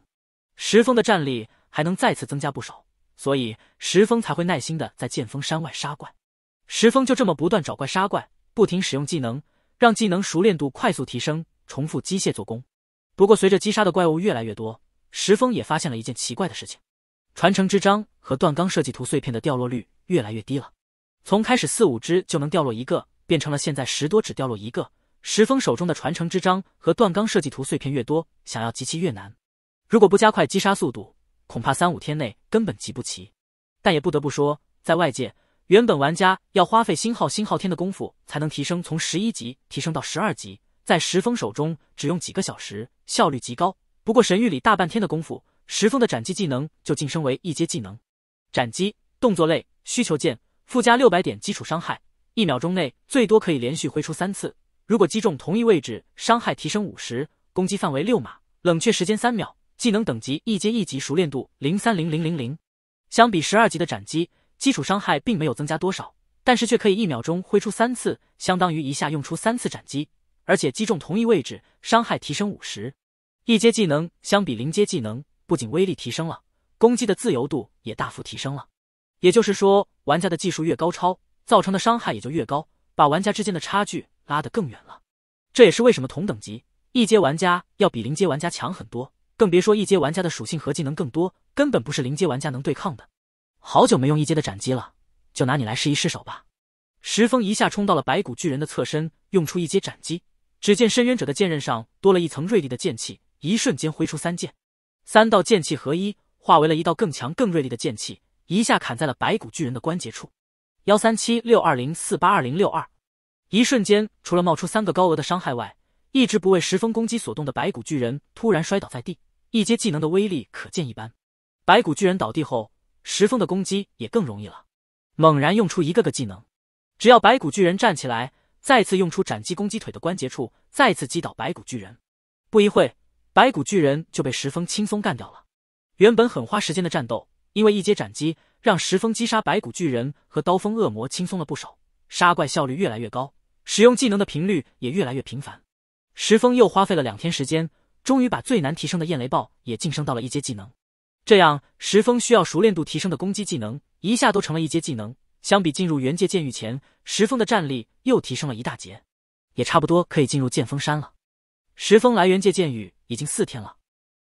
石峰的战力还能再次增加不少，所以石峰才会耐心的在剑峰山外杀怪。石峰就这么不断找怪杀怪，不停使用技能，让技能熟练度快速提升，重复机械做工。不过随着击杀的怪物越来越多，石峰也发现了一件奇怪的事情：传承之章和锻钢设计图碎片的掉落率越来越低了。从开始四五只就能掉落一个，变成了现在十多只掉落一个。石峰手中的传承之章和锻钢设计图碎片越多，想要集齐越难。如果不加快击杀速度，恐怕三五天内根本集不齐。但也不得不说，在外界，原本玩家要花费星号星号天的功夫才能提升从十一级提升到十二级，在石峰手中只用几个小时，效率极高。不过神域里大半天的功夫，石峰的斩击技能就晋升为一阶技能。斩击，动作类，需求键。附加六百点基础伤害，一秒钟内最多可以连续挥出三次。如果击中同一位置，伤害提升五十，攻击范围六码，冷却时间三秒。技能等级一阶一级，熟练度零三零零零0相比十二级的斩击，基础伤害并没有增加多少，但是却可以一秒钟挥出三次，相当于一下用出三次斩击。而且击中同一位置，伤害提升五十。一阶技能相比零阶技能，不仅威力提升了，攻击的自由度也大幅提升了。也就是说，玩家的技术越高超，造成的伤害也就越高，把玩家之间的差距拉得更远了。这也是为什么同等级一阶玩家要比零阶玩家强很多，更别说一阶玩家的属性和技能更多，根本不是零阶玩家能对抗的。好久没用一阶的斩击了，就拿你来试一试手吧。石峰一下冲到了白骨巨人的侧身，用出一阶斩击。只见深渊者的剑刃上多了一层锐利的剑气，一瞬间挥出三剑，三道剑气合一，化为了一道更强、更锐利的剑气。一下砍在了白骨巨人的关节处，幺三七六二零四八二零六二，一瞬间除了冒出三个高额的伤害外，一直不为石峰攻击所动的白骨巨人突然摔倒在地，一阶技能的威力可见一斑。白骨巨人倒地后，石峰的攻击也更容易了，猛然用出一个个技能，只要白骨巨人站起来，再次用出斩击攻击腿的关节处，再次击倒白骨巨人。不一会白骨巨人就被石峰轻松干掉了。原本很花时间的战斗。因为一阶斩击让石峰击杀白骨巨人和刀锋恶魔轻松了不少，杀怪效率越来越高，使用技能的频率也越来越频繁。石峰又花费了两天时间，终于把最难提升的焰雷暴也晋升到了一阶技能。这样，石峰需要熟练度提升的攻击技能一下都成了一阶技能。相比进入元界剑域前，石峰的战力又提升了一大截，也差不多可以进入剑峰山了。石峰来元界剑域已经四天了，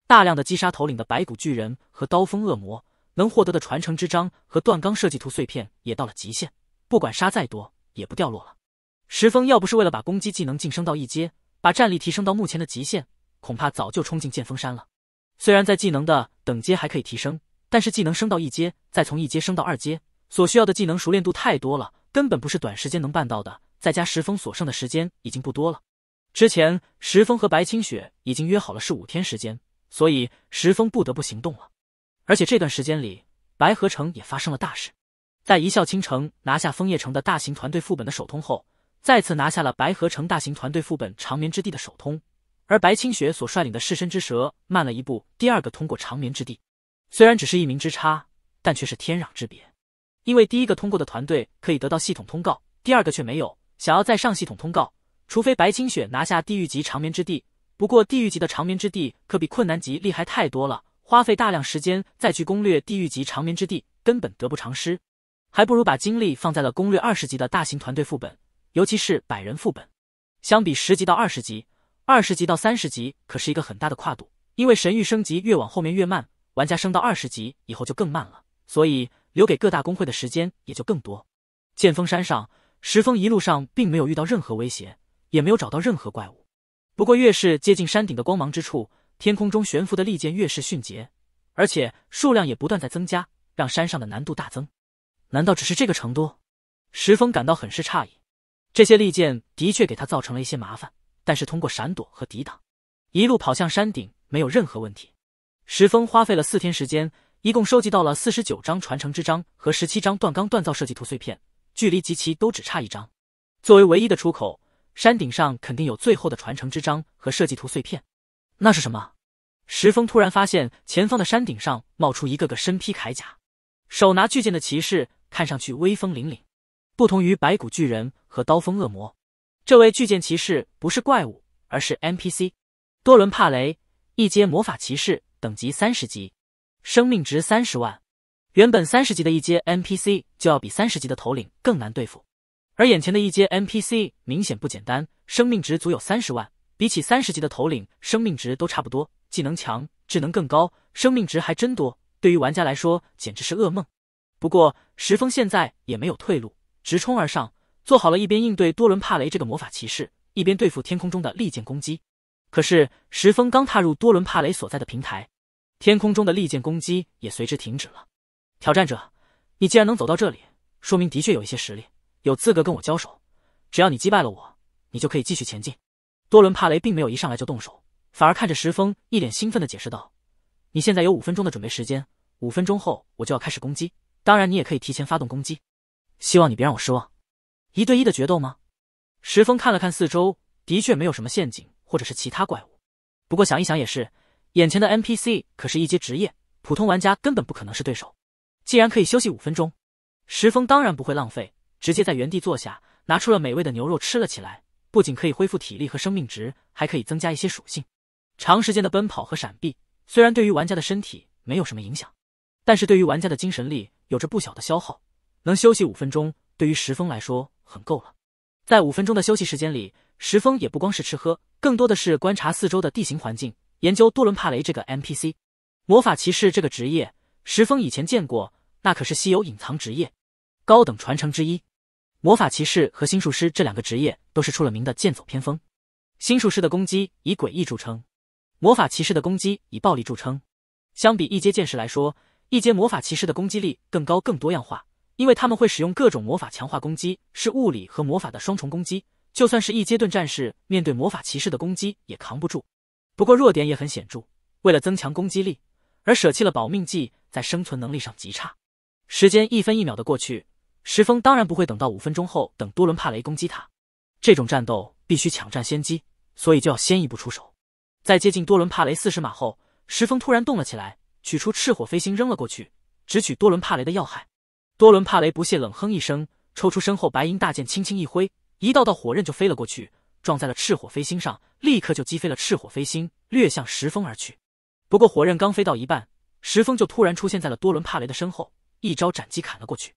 大量的击杀头领的白骨巨人和刀锋恶魔。能获得的传承之章和锻钢设计图碎片也到了极限，不管杀再多也不掉落了。石峰要不是为了把攻击技能晋升到一阶，把战力提升到目前的极限，恐怕早就冲进剑峰山了。虽然在技能的等阶还可以提升，但是技能升到一阶，再从一阶升到二阶所需要的技能熟练度太多了，根本不是短时间能办到的。再加石峰所剩的时间已经不多了。之前石峰和白清雪已经约好了是五天时间，所以石峰不得不行动了。而且这段时间里，白河城也发生了大事。在一笑倾城拿下枫叶城的大型团队副本的首通后，再次拿下了白河城大型团队副本长眠之地的首通。而白清雪所率领的噬身之蛇慢了一步，第二个通过长眠之地。虽然只是一名之差，但却是天壤之别。因为第一个通过的团队可以得到系统通告，第二个却没有。想要再上系统通告，除非白清雪拿下地狱级长眠之地。不过地狱级的长眠之地可比困难级厉害太多了。花费大量时间再去攻略地狱级长眠之地，根本得不偿失，还不如把精力放在了攻略二十级的大型团队副本，尤其是百人副本。相比十级到二十级，二十级到三十级可是一个很大的跨度，因为神域升级越往后面越慢，玩家升到二十级以后就更慢了，所以留给各大公会的时间也就更多。剑峰山上，石峰一路上并没有遇到任何威胁，也没有找到任何怪物。不过越是接近山顶的光芒之处。天空中悬浮的利剑越是迅捷，而且数量也不断在增加，让山上的难度大增。难道只是这个程度？石峰感到很是诧异。这些利剑的确给他造成了一些麻烦，但是通过闪躲和抵挡，一路跑向山顶没有任何问题。石峰花费了四天时间，一共收集到了四十九张传承之章和十七张锻钢锻造设计图碎片，距离集齐都只差一张。作为唯一的出口，山顶上肯定有最后的传承之章和设计图碎片。那是什么？石峰突然发现，前方的山顶上冒出一个个身披铠甲、手拿巨剑的骑士，看上去威风凛凛。不同于白骨巨人和刀锋恶魔，这位巨剑骑士不是怪物，而是 NPC 多伦帕雷，一阶魔法骑士，等级三十级，生命值三十万。原本三十级的一阶 NPC 就要比三十级的头领更难对付，而眼前的一阶 NPC 明显不简单，生命值足有三十万。比起三十级的头领，生命值都差不多，技能强，智能更高，生命值还真多。对于玩家来说，简直是噩梦。不过石峰现在也没有退路，直冲而上，做好了一边应对多伦帕雷这个魔法骑士，一边对付天空中的利剑攻击。可是石峰刚踏入多伦帕雷所在的平台，天空中的利剑攻击也随之停止了。挑战者，你既然能走到这里，说明的确有一些实力，有资格跟我交手。只要你击败了我，你就可以继续前进。多伦帕雷并没有一上来就动手，反而看着石峰一脸兴奋的解释道：“你现在有五分钟的准备时间，五分钟后我就要开始攻击，当然你也可以提前发动攻击，希望你别让我失望。”一对一的决斗吗？石峰看了看四周，的确没有什么陷阱或者是其他怪物，不过想一想也是，眼前的 NPC 可是一阶职业，普通玩家根本不可能是对手。既然可以休息五分钟，石峰当然不会浪费，直接在原地坐下，拿出了美味的牛肉吃了起来。不仅可以恢复体力和生命值，还可以增加一些属性。长时间的奔跑和闪避，虽然对于玩家的身体没有什么影响，但是对于玩家的精神力有着不小的消耗。能休息五分钟，对于石峰来说很够了。在五分钟的休息时间里，石峰也不光是吃喝，更多的是观察四周的地形环境，研究多伦帕雷这个 NPC 魔法骑士这个职业。石峰以前见过，那可是稀有隐藏职业，高等传承之一。魔法骑士和星术师这两个职业都是出了名的剑走偏锋。星术师的攻击以诡异著称，魔法骑士的攻击以暴力著称。相比一阶剑士来说，一阶魔法骑士的攻击力更高、更多样化，因为他们会使用各种魔法强化攻击，是物理和魔法的双重攻击。就算是一阶盾战士面对魔法骑士的攻击也扛不住。不过弱点也很显著，为了增强攻击力而舍弃了保命技，在生存能力上极差。时间一分一秒的过去。石峰当然不会等到五分钟后等多伦帕雷攻击他，这种战斗必须抢占先机，所以就要先一步出手。在接近多伦帕雷四十码后，石峰突然动了起来，取出赤火飞星扔了过去，直取多伦帕雷的要害。多伦帕雷不屑冷哼一声，抽出身后白银大剑，轻轻一挥，一道道火刃就飞了过去，撞在了赤火飞星上，立刻就击飞了赤火飞星，掠向石峰而去。不过火刃刚飞到一半，石峰就突然出现在了多伦帕雷的身后，一招斩击砍了过去。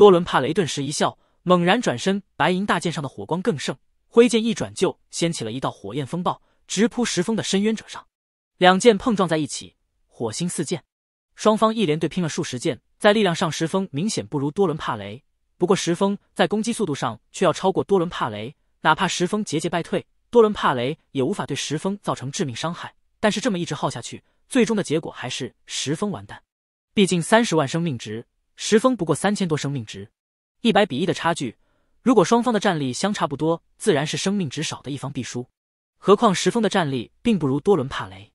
多伦帕雷顿时一笑，猛然转身，白银大剑上的火光更盛，挥剑一转就掀起了一道火焰风暴，直扑石峰的深渊者上。两剑碰撞在一起，火星四溅。双方一连对拼了数十剑，在力量上石峰明显不如多伦帕雷，不过石峰在攻击速度上却要超过多伦帕雷。哪怕石峰节节败退，多伦帕雷也无法对石峰造成致命伤害。但是这么一直耗下去，最终的结果还是石峰完蛋。毕竟三十万生命值。石峰不过三千多生命值，一百比一的差距。如果双方的战力相差不多，自然是生命值少的一方必输。何况石峰的战力并不如多伦帕雷。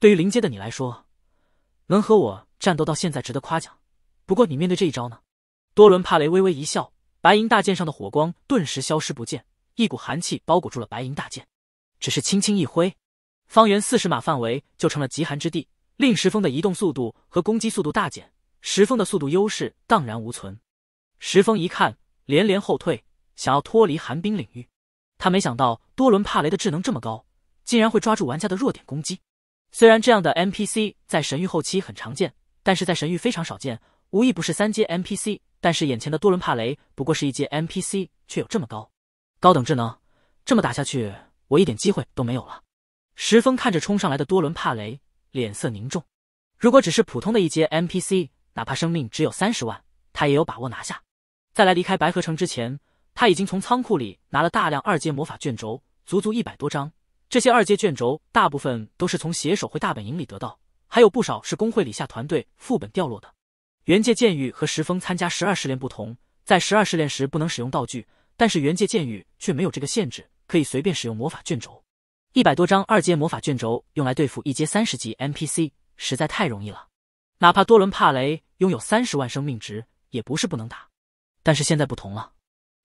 对于临阶的你来说，能和我战斗到现在值得夸奖。不过你面对这一招呢？多伦帕雷微微一笑，白银大剑上的火光顿时消失不见，一股寒气包裹住了白银大剑，只是轻轻一挥，方圆四十码范围就成了极寒之地，令石峰的移动速度和攻击速度大减。石峰的速度优势荡然无存，石峰一看，连连后退，想要脱离寒冰领域。他没想到多伦帕雷的智能这么高，竟然会抓住玩家的弱点攻击。虽然这样的 NPC 在神域后期很常见，但是在神域非常少见，无一不是三阶 NPC。但是眼前的多伦帕雷不过是一阶 NPC，却有这么高高等智能。这么打下去，我一点机会都没有了。石峰看着冲上来的多伦帕雷，脸色凝重。如果只是普通的一阶 NPC，哪怕生命只有三十万，他也有把握拿下。在来离开白河城之前，他已经从仓库里拿了大量二阶魔法卷轴，足足一百多张。这些二阶卷轴大部分都是从携手会大本营里得到，还有不少是工会里下团队副本掉落的。原界剑域和石峰参加十二试炼不同，在十二试炼时不能使用道具，但是原界剑域却没有这个限制，可以随便使用魔法卷轴。一百多张二阶魔法卷轴用来对付一阶三十级 NPC，实在太容易了。哪怕多伦帕雷拥有三十万生命值，也不是不能打。但是现在不同了，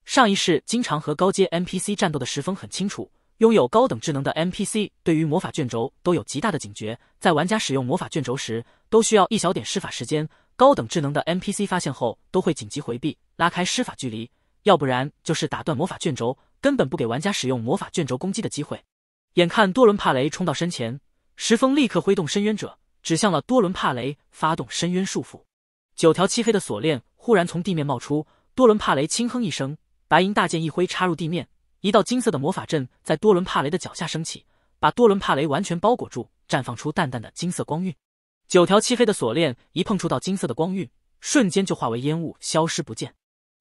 上一世经常和高阶 NPC 战斗的石峰很清楚，拥有高等智能的 NPC 对于魔法卷轴都有极大的警觉，在玩家使用魔法卷轴时，都需要一小点施法时间。高等智能的 NPC 发现后，都会紧急回避，拉开施法距离，要不然就是打断魔法卷轴，根本不给玩家使用魔法卷轴攻击的机会。眼看多伦帕雷冲到身前，石峰立刻挥动深渊者。指向了多伦帕雷，发动深渊束缚。九条漆黑的锁链忽然从地面冒出。多伦帕雷轻哼一声，白银大剑一挥插入地面，一道金色的魔法阵在多伦帕雷的脚下升起，把多伦帕雷完全包裹住，绽放出淡淡的金色光晕。九条漆黑的锁链一碰触到金色的光晕，瞬间就化为烟雾消失不见。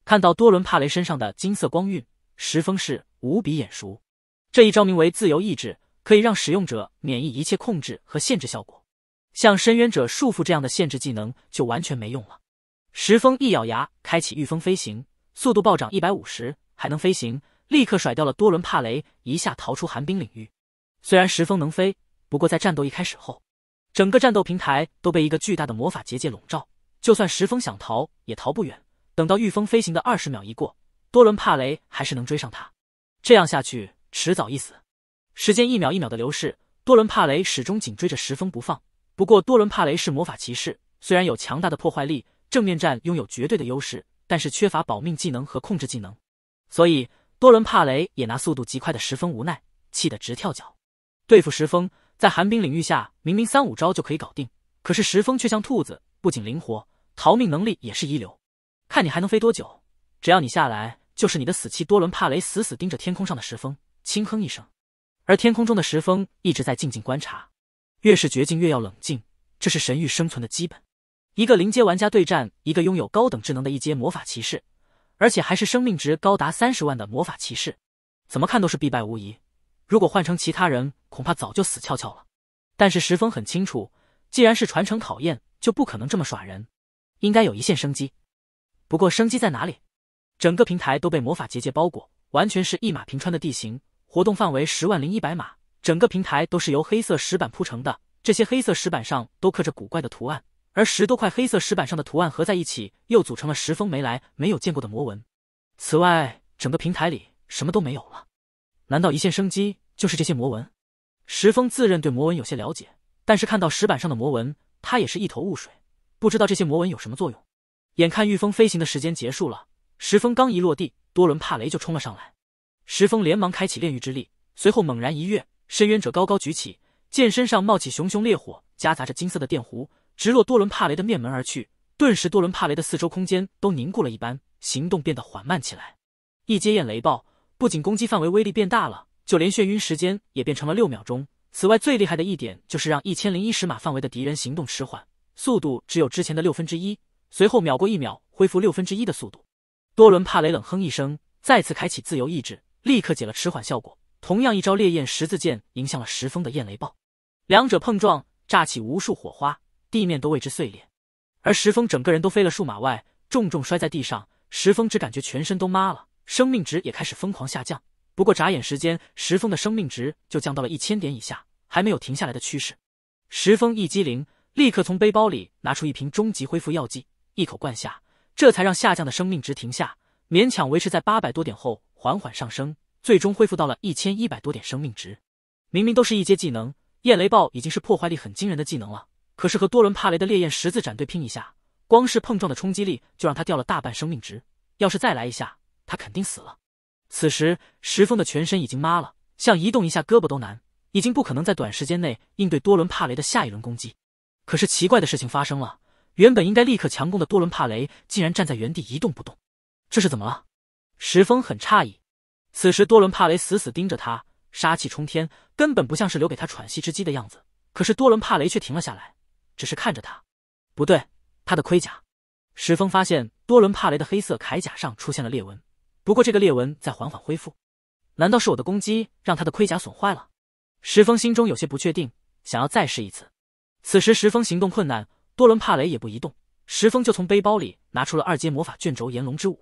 看到多伦帕雷身上的金色光晕，石峰是无比眼熟。这一招名为自由意志，可以让使用者免疫一切控制和限制效果。像深渊者束缚这样的限制技能就完全没用了。石峰一咬牙，开启御风飞行，速度暴涨一百五十，还能飞行，立刻甩掉了多伦帕雷，一下逃出寒冰领域。虽然石峰能飞，不过在战斗一开始后，整个战斗平台都被一个巨大的魔法结界笼罩，就算石峰想逃也逃不远。等到御风飞行的二十秒一过，多伦帕雷还是能追上他。这样下去，迟早一死。时间一秒一秒的流逝，多伦帕雷始终紧追着石峰不放。不过多伦帕雷是魔法骑士，虽然有强大的破坏力，正面战拥有绝对的优势，但是缺乏保命技能和控制技能，所以多伦帕雷也拿速度极快的石峰无奈，气得直跳脚。对付石峰，在寒冰领域下明明三五招就可以搞定，可是石峰却像兔子，不仅灵活，逃命能力也是一流。看你还能飞多久，只要你下来，就是你的死期！多伦帕雷死死盯着天空上的石峰，轻哼一声，而天空中的石峰一直在静静观察。越是绝境，越要冷静，这是神域生存的基本。一个灵阶玩家对战一个拥有高等智能的一阶魔法骑士，而且还是生命值高达三十万的魔法骑士，怎么看都是必败无疑。如果换成其他人，恐怕早就死翘翘了。但是石峰很清楚，既然是传承考验，就不可能这么耍人，应该有一线生机。不过生机在哪里？整个平台都被魔法结界包裹，完全是一马平川的地形，活动范围十万零一百码。整个平台都是由黑色石板铺成的，这些黑色石板上都刻着古怪的图案，而十多块黑色石板上的图案合在一起，又组成了石峰没来没有见过的魔纹。此外，整个平台里什么都没有了。难道一线生机就是这些魔纹？石峰自认对魔纹有些了解，但是看到石板上的魔纹，他也是一头雾水，不知道这些魔纹有什么作用。眼看御风飞行的时间结束了，石峰刚一落地，多伦帕雷就冲了上来。石峰连忙开启炼狱之力，随后猛然一跃。深渊者高高举起剑，身上冒起熊熊烈火，夹杂着金色的电弧，直落多伦帕雷的面门而去。顿时，多伦帕雷的四周空间都凝固了一般，行动变得缓慢起来。一阶焰雷暴不仅攻击范围威力变大了，就连眩晕时间也变成了六秒钟。此外，最厉害的一点就是让一千零一十码范围的敌人行动迟缓，速度只有之前的六分之一。随后秒过一秒，恢复六分之一的速度。多伦帕雷冷哼一声，再次开启自由意志，立刻解了迟缓效果。同样一招烈焰十字剑迎向了石峰的焰雷暴，两者碰撞，炸起无数火花，地面都为之碎裂。而石峰整个人都飞了数码外，重重摔在地上。石峰只感觉全身都麻了，生命值也开始疯狂下降。不过眨眼时间，石峰的生命值就降到了一千点以下，还没有停下来的趋势。石峰一激灵，立刻从背包里拿出一瓶终极恢复药剂，一口灌下，这才让下降的生命值停下，勉强维持在八百多点后缓缓上升。最终恢复到了一千一百多点生命值。明明都是一阶技能，焰雷暴已经是破坏力很惊人的技能了，可是和多伦帕雷的烈焰十字斩对拼一下，光是碰撞的冲击力就让他掉了大半生命值。要是再来一下，他肯定死了。此时石峰的全身已经麻了，想移动一下胳膊都难，已经不可能在短时间内应对多伦帕雷的下一轮攻击。可是奇怪的事情发生了，原本应该立刻强攻的多伦帕雷竟然站在原地一动不动，这是怎么了？石峰很诧异。此时多伦帕雷死死盯着他，杀气冲天，根本不像是留给他喘息之机的样子。可是多伦帕雷却停了下来，只是看着他。不对，他的盔甲。石峰发现多伦帕雷的黑色铠甲上出现了裂纹，不过这个裂纹在缓缓恢复。难道是我的攻击让他的盔甲损坏了？石峰心中有些不确定，想要再试一次。此时石峰行动困难，多伦帕雷也不移动，石峰就从背包里拿出了二阶魔法卷轴《炎龙之舞》。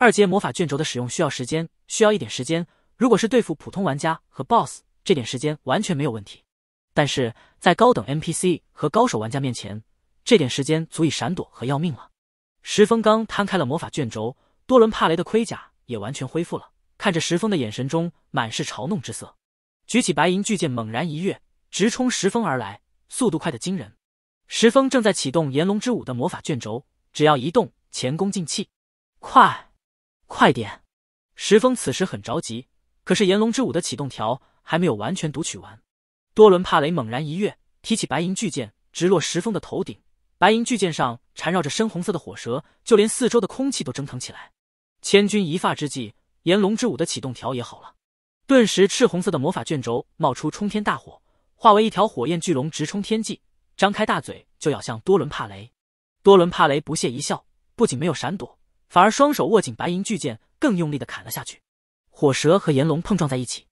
二阶魔法卷轴的使用需要时间，需要一点时间。如果是对付普通玩家和 BOSS，这点时间完全没有问题。但是在高等 NPC 和高手玩家面前，这点时间足以闪躲和要命了。石峰刚摊开了魔法卷轴，多伦帕雷的盔甲也完全恢复了，看着石峰的眼神中满是嘲弄之色，举起白银巨剑猛然一跃，直冲石峰而来，速度快的惊人。石峰正在启动炎龙之舞的魔法卷轴，只要一动，前功尽弃。快！快点！石峰此时很着急，可是炎龙之舞的启动条还没有完全读取完。多伦帕雷猛然一跃，提起白银巨剑，直落石峰的头顶。白银巨剑上缠绕着深红色的火舌，就连四周的空气都蒸腾起来。千钧一发之际，炎龙之舞的启动条也好了，顿时赤红色的魔法卷轴冒出冲天大火，化为一条火焰巨龙直冲天际，张开大嘴就咬向多伦帕雷。多伦帕雷不屑一笑，不仅没有闪躲。反而双手握紧白银巨剑，更用力的砍了下去。火蛇和炎龙碰撞在一起，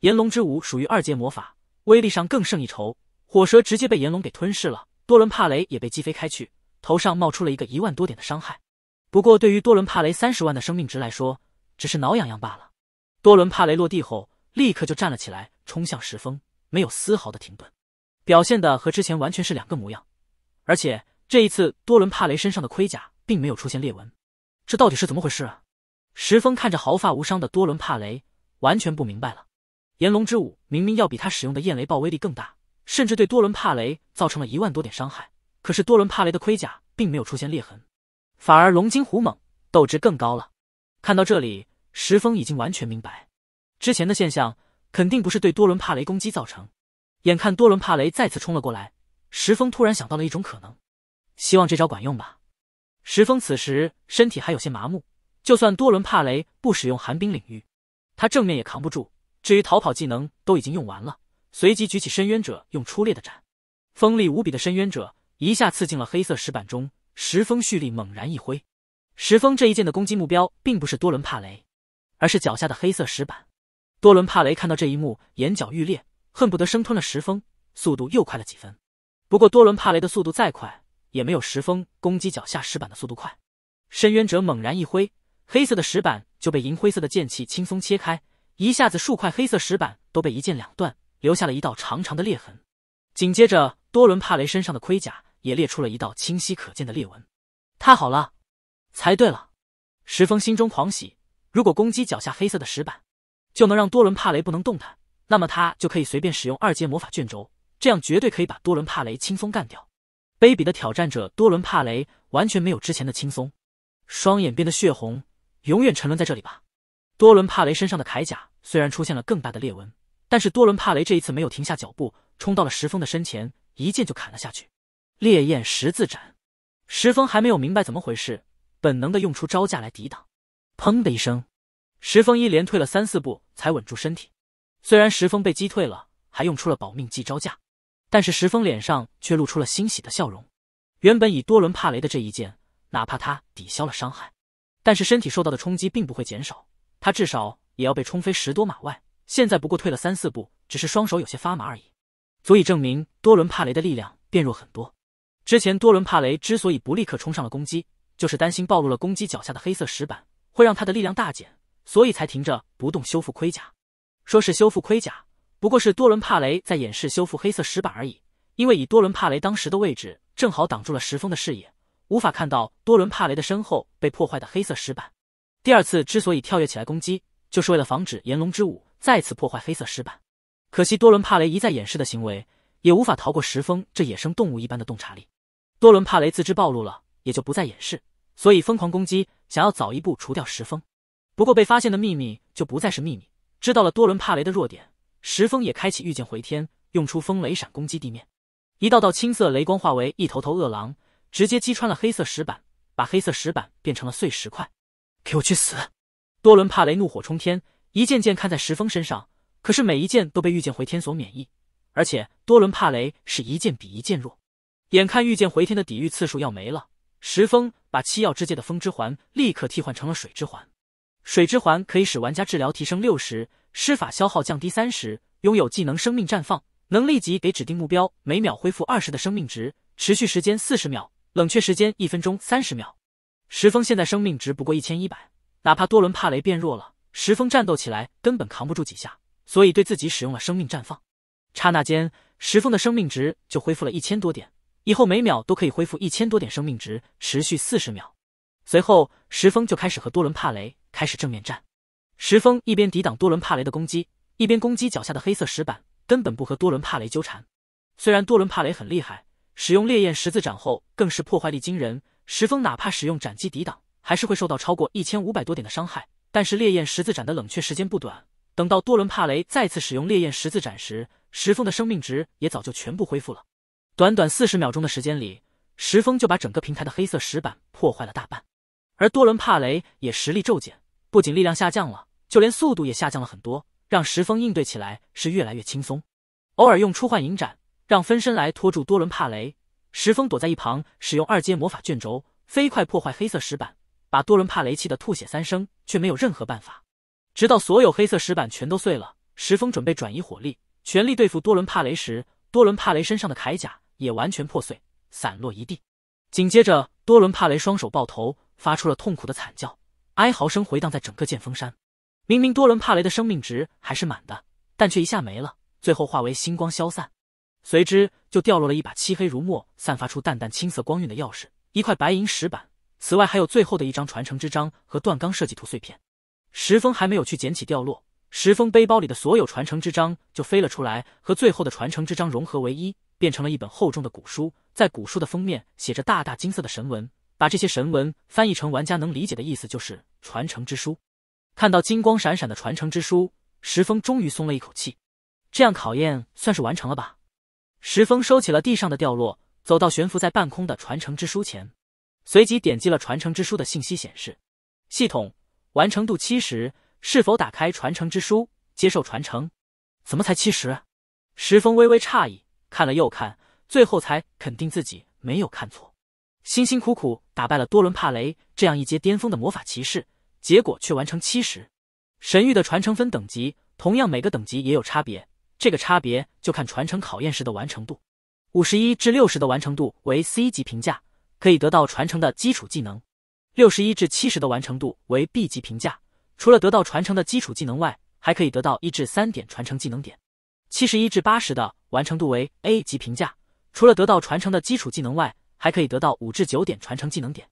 炎龙之舞属于二阶魔法，威力上更胜一筹。火蛇直接被炎龙给吞噬了，多伦帕雷也被击飞开去，头上冒出了一个一万多点的伤害。不过对于多伦帕雷三十万的生命值来说，只是挠痒痒罢了。多伦帕雷落地后，立刻就站了起来，冲向石峰，没有丝毫的停顿，表现的和之前完全是两个模样。而且这一次多伦帕雷身上的盔甲并没有出现裂纹。这到底是怎么回事？啊？石峰看着毫发无伤的多伦帕雷，完全不明白了。炎龙之舞明明要比他使用的焰雷暴威力更大，甚至对多伦帕雷造成了一万多点伤害，可是多伦帕雷的盔甲并没有出现裂痕，反而龙精虎猛，斗志更高了。看到这里，石峰已经完全明白，之前的现象肯定不是对多伦帕雷攻击造成。眼看多伦帕雷再次冲了过来，石峰突然想到了一种可能，希望这招管用吧。石峰此时身体还有些麻木，就算多伦帕雷不使用寒冰领域，他正面也扛不住。至于逃跑技能都已经用完了，随即举起深渊者，用出裂的斩，锋利无比的深渊者一下刺进了黑色石板中。石峰蓄力猛然一挥，石峰这一剑的攻击目标并不是多伦帕雷，而是脚下的黑色石板。多伦帕雷看到这一幕，眼角欲裂，恨不得生吞了石峰，速度又快了几分。不过多伦帕雷的速度再快。也没有石峰攻击脚下石板的速度快，深渊者猛然一挥，黑色的石板就被银灰色的剑气轻松切开，一下子数块黑色石板都被一剑两断，留下了一道长长的裂痕。紧接着，多伦帕雷身上的盔甲也裂出了一道清晰可见的裂纹。太好了，猜对了！石峰心中狂喜，如果攻击脚下黑色的石板，就能让多伦帕雷不能动弹，那么他就可以随便使用二阶魔法卷轴，这样绝对可以把多伦帕雷轻松干掉。卑鄙的挑战者多伦帕雷完全没有之前的轻松，双眼变得血红。永远沉沦在这里吧！多伦帕雷身上的铠甲虽然出现了更大的裂纹，但是多伦帕雷这一次没有停下脚步，冲到了石峰的身前，一剑就砍了下去。烈焰十字斩！石峰还没有明白怎么回事，本能的用出招架来抵挡。砰的一声，石峰一连退了三四步才稳住身体。虽然石峰被击退了，还用出了保命技招架。但是石峰脸上却露出了欣喜的笑容。原本以多伦帕雷的这一剑，哪怕他抵消了伤害，但是身体受到的冲击并不会减少，他至少也要被冲飞十多码外。现在不过退了三四步，只是双手有些发麻而已，足以证明多伦帕雷的力量变弱很多。之前多伦帕雷之所以不立刻冲上了攻击，就是担心暴露了攻击脚下的黑色石板会让他的力量大减，所以才停着不动修复盔甲，说是修复盔甲。不过是多伦帕雷在掩饰修复黑色石板而已，因为以多伦帕雷当时的位置，正好挡住了石峰的视野，无法看到多伦帕雷的身后被破坏的黑色石板。第二次之所以跳跃起来攻击，就是为了防止炎龙之舞再次破坏黑色石板。可惜多伦帕雷一再掩饰的行为，也无法逃过石峰这野生动物一般的洞察力。多伦帕雷自知暴露了，也就不再掩饰，所以疯狂攻击，想要早一步除掉石峰。不过被发现的秘密就不再是秘密，知道了多伦帕雷的弱点。石峰也开启御剑回天，用出风雷闪攻击地面，一道道青色雷光化为一头头恶狼，直接击穿了黑色石板，把黑色石板变成了碎石块。给我去死！多伦帕雷怒火冲天，一剑剑看在石峰身上，可是每一剑都被御剑回天所免疫，而且多伦帕雷是一剑比一剑弱。眼看御剑回天的抵御次数要没了，石峰把七曜之界的风之环立刻替换成了水之环。水之环可以使玩家治疗提升六十，施法消耗降低三十。拥有技能生命绽放，能立即给指定目标每秒恢复二十的生命值，持续时间四十秒，冷却时间一分钟三十秒。石峰现在生命值不过一千一百，哪怕多伦帕雷变弱了，石峰战斗起来根本扛不住几下，所以对自己使用了生命绽放。刹那间，石峰的生命值就恢复了一千多点，以后每秒都可以恢复一千多点生命值，持续四十秒。随后，石峰就开始和多伦帕雷。开始正面战，石峰一边抵挡多伦帕雷的攻击，一边攻击脚下的黑色石板，根本不和多伦帕雷纠缠。虽然多伦帕雷很厉害，使用烈焰十字斩后更是破坏力惊人，石峰哪怕使用斩击抵挡，还是会受到超过一千五百多点的伤害。但是烈焰十字斩的冷却时间不短，等到多伦帕雷再次使用烈焰十字斩时，石峰的生命值也早就全部恢复了。短短四十秒钟的时间里，石峰就把整个平台的黑色石板破坏了大半，而多伦帕雷也实力骤减。不仅力量下降了，就连速度也下降了很多，让石峰应对起来是越来越轻松。偶尔用出幻影斩，让分身来拖住多伦帕雷，石峰躲在一旁，使用二阶魔法卷轴，飞快破坏黑色石板，把多伦帕雷气得吐血三升，却没有任何办法。直到所有黑色石板全都碎了，石峰准备转移火力，全力对付多伦帕雷时，多伦帕雷身上的铠甲也完全破碎，散落一地。紧接着，多伦帕雷双手抱头，发出了痛苦的惨叫。哀嚎声回荡在整个剑峰山。明明多伦帕雷的生命值还是满的，但却一下没了，最后化为星光消散。随之就掉落了一把漆黑如墨、散发出淡淡青色光晕的钥匙，一块白银石板，此外还有最后的一张传承之章和锻钢设计图碎片。石峰还没有去捡起掉落，石峰背包里的所有传承之章就飞了出来，和最后的传承之章融合为一，变成了一本厚重的古书。在古书的封面写着大大金色的神文，把这些神文翻译成玩家能理解的意思，就是。传承之书，看到金光闪闪的传承之书，石峰终于松了一口气。这样考验算是完成了吧？石峰收起了地上的掉落，走到悬浮在半空的传承之书前，随即点击了传承之书的信息显示。系统完成度七十，是否打开传承之书，接受传承？怎么才七十？石峰微微诧异，看了又看，最后才肯定自己没有看错。辛辛苦苦打败了多伦帕雷这样一阶巅峰的魔法骑士，结果却完成七十神域的传承分等级，同样每个等级也有差别。这个差别就看传承考验时的完成度。五十一至六十的完成度为 C 级评价，可以得到传承的基础技能；六十一至七十的完成度为 B 级评价，除了得到传承的基础技能外，还可以得到一至三点传承技能点；七十一至八十的完成度为 A 级评价，除了得到传承的基础技能外。还可以得到五至九点传承技能点，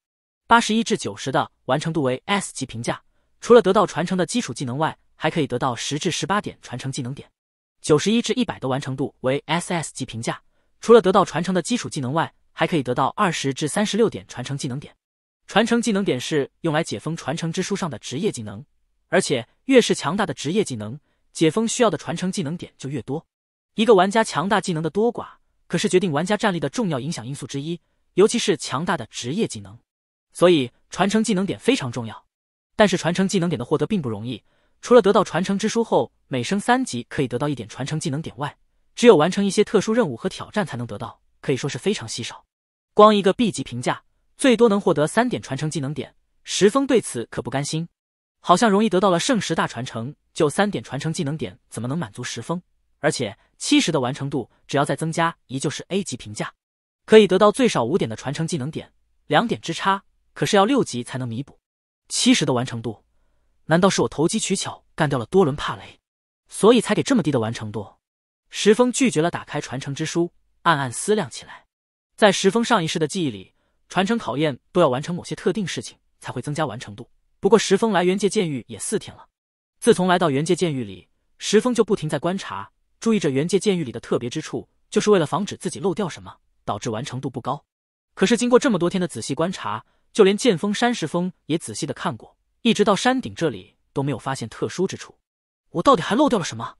八十一至九十的完成度为 S 级评价，除了得到传承的基础技能外，还可以得到十至十八点传承技能点；九十一至一百的完成度为 SS 级评价，除了得到传承的基础技能外，还可以得到二十至三十六点传承技能点。传承技能点是用来解封传承之书上的职业技能，而且越是强大的职业技能，解封需要的传承技能点就越多。一个玩家强大技能的多寡，可是决定玩家战力的重要影响因素之一。尤其是强大的职业技能，所以传承技能点非常重要。但是传承技能点的获得并不容易，除了得到传承之书后每升三级可以得到一点传承技能点外，只有完成一些特殊任务和挑战才能得到，可以说是非常稀少。光一个 B 级评价最多能获得三点传承技能点，石峰对此可不甘心。好像容易得到了圣十大传承，就三点传承技能点怎么能满足石峰？而且七十的完成度，只要再增加依旧是 A 级评价。可以得到最少五点的传承技能点，两点之差，可是要六级才能弥补。七十的完成度，难道是我投机取巧干掉了多伦帕雷，所以才给这么低的完成度？石峰拒绝了打开传承之书，暗暗思量起来。在石峰上一世的记忆里，传承考验都要完成某些特定事情才会增加完成度。不过石峰来元界监狱也四天了，自从来到元界监狱里，石峰就不停在观察，注意着元界监狱里的特别之处，就是为了防止自己漏掉什么。导致完成度不高。可是经过这么多天的仔细观察，就连剑锋山石峰也仔细的看过，一直到山顶这里都没有发现特殊之处。我到底还漏掉了什么？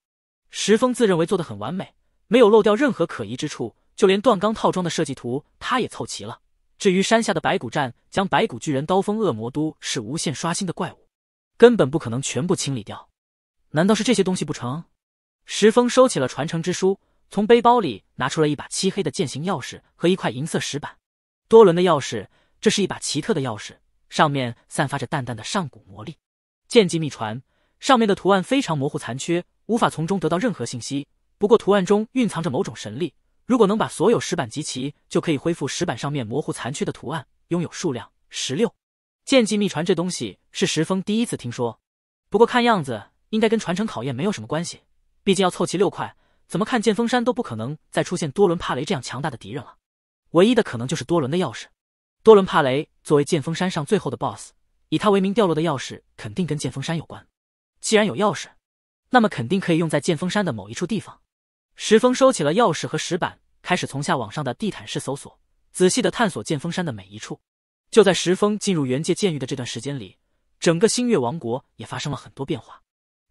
石峰自认为做的很完美，没有漏掉任何可疑之处。就连锻钢套装的设计图他也凑齐了。至于山下的白骨站，将白骨巨人、刀锋恶魔都是无限刷新的怪物，根本不可能全部清理掉。难道是这些东西不成？石峰收起了传承之书。从背包里拿出了一把漆黑的剑形钥匙和一块银色石板，多伦的钥匙。这是一把奇特的钥匙，上面散发着淡淡的上古魔力。剑技秘传上面的图案非常模糊残缺，无法从中得到任何信息。不过图案中蕴藏着某种神力，如果能把所有石板集齐，就可以恢复石板上面模糊残缺的图案。拥有数量十六。剑技秘传这东西是石峰第一次听说，不过看样子应该跟传承考验没有什么关系，毕竟要凑齐六块。怎么看剑峰山都不可能再出现多伦帕雷这样强大的敌人了，唯一的可能就是多伦的钥匙。多伦帕雷作为剑峰山上最后的 BOSS，以他为名掉落的钥匙肯定跟剑峰山有关。既然有钥匙，那么肯定可以用在剑峰山的某一处地方。石峰收起了钥匙和石板，开始从下往上的地毯式搜索，仔细的探索剑峰山的每一处。就在石峰进入原界监狱的这段时间里，整个星月王国也发生了很多变化。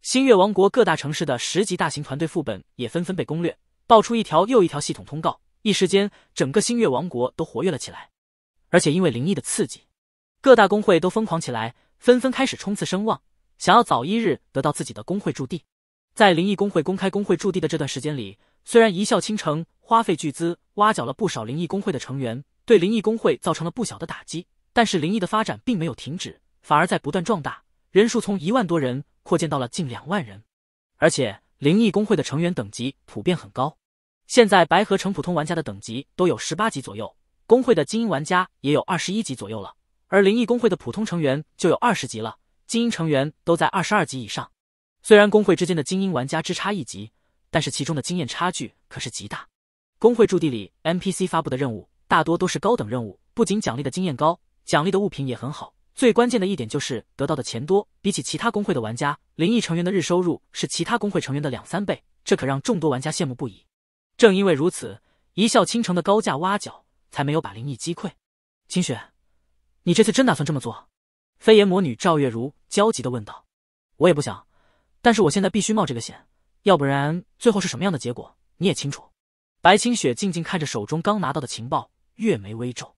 新月王国各大城市的十级大型团队副本也纷纷被攻略，爆出一条又一条系统通告，一时间整个新月王国都活跃了起来。而且因为灵异的刺激，各大工会都疯狂起来，纷纷开始冲刺声望，想要早一日得到自己的工会驻地。在灵异工会公开工会驻地的这段时间里，虽然一笑倾城花费巨资挖角了不少灵异工会的成员，对灵异工会造成了不小的打击，但是灵异的发展并没有停止，反而在不断壮大。人数从一万多人扩建到了近两万人，而且灵异工会的成员等级普遍很高。现在白河城普通玩家的等级都有十八级左右，工会的精英玩家也有二十一级左右了，而灵异工会的普通成员就有二十级了，精英成员都在二十二级以上。虽然工会之间的精英玩家只差一级，但是其中的经验差距可是极大。工会驻地里 NPC 发布的任务大多都是高等任务，不仅奖励的经验高，奖励的物品也很好。最关键的一点就是得到的钱多，比起其他工会的玩家，灵异成员的日收入是其他工会成员的两三倍，这可让众多玩家羡慕不已。正因为如此，一笑倾城的高价挖角才没有把灵异击溃。清雪，你这次真打算这么做？飞檐魔女赵月如焦急的问道。我也不想，但是我现在必须冒这个险，要不然最后是什么样的结果你也清楚。白清雪静静看着手中刚拿到的情报，月眉微皱。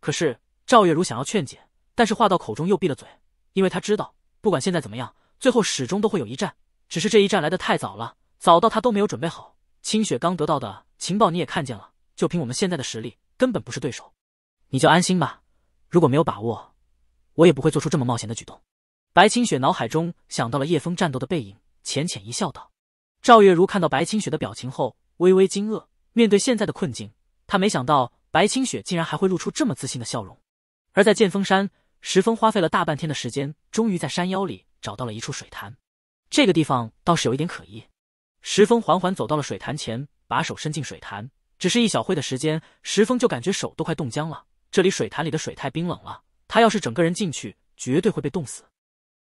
可是赵月如想要劝解。但是话到口中又闭了嘴，因为他知道，不管现在怎么样，最后始终都会有一战。只是这一战来的太早了，早到他都没有准备好。清雪刚得到的情报你也看见了，就凭我们现在的实力，根本不是对手。你就安心吧，如果没有把握，我也不会做出这么冒险的举动。白清雪脑海中想到了叶枫战斗的背影，浅浅一笑，道：“赵月如看到白清雪的表情后，微微惊愕。面对现在的困境，他没想到白清雪竟然还会露出这么自信的笑容。而在剑峰山。”石峰花费了大半天的时间，终于在山腰里找到了一处水潭。这个地方倒是有一点可疑。石峰缓缓走到了水潭前，把手伸进水潭。只是一小会的时间，石峰就感觉手都快冻僵了。这里水潭里的水太冰冷了，他要是整个人进去，绝对会被冻死。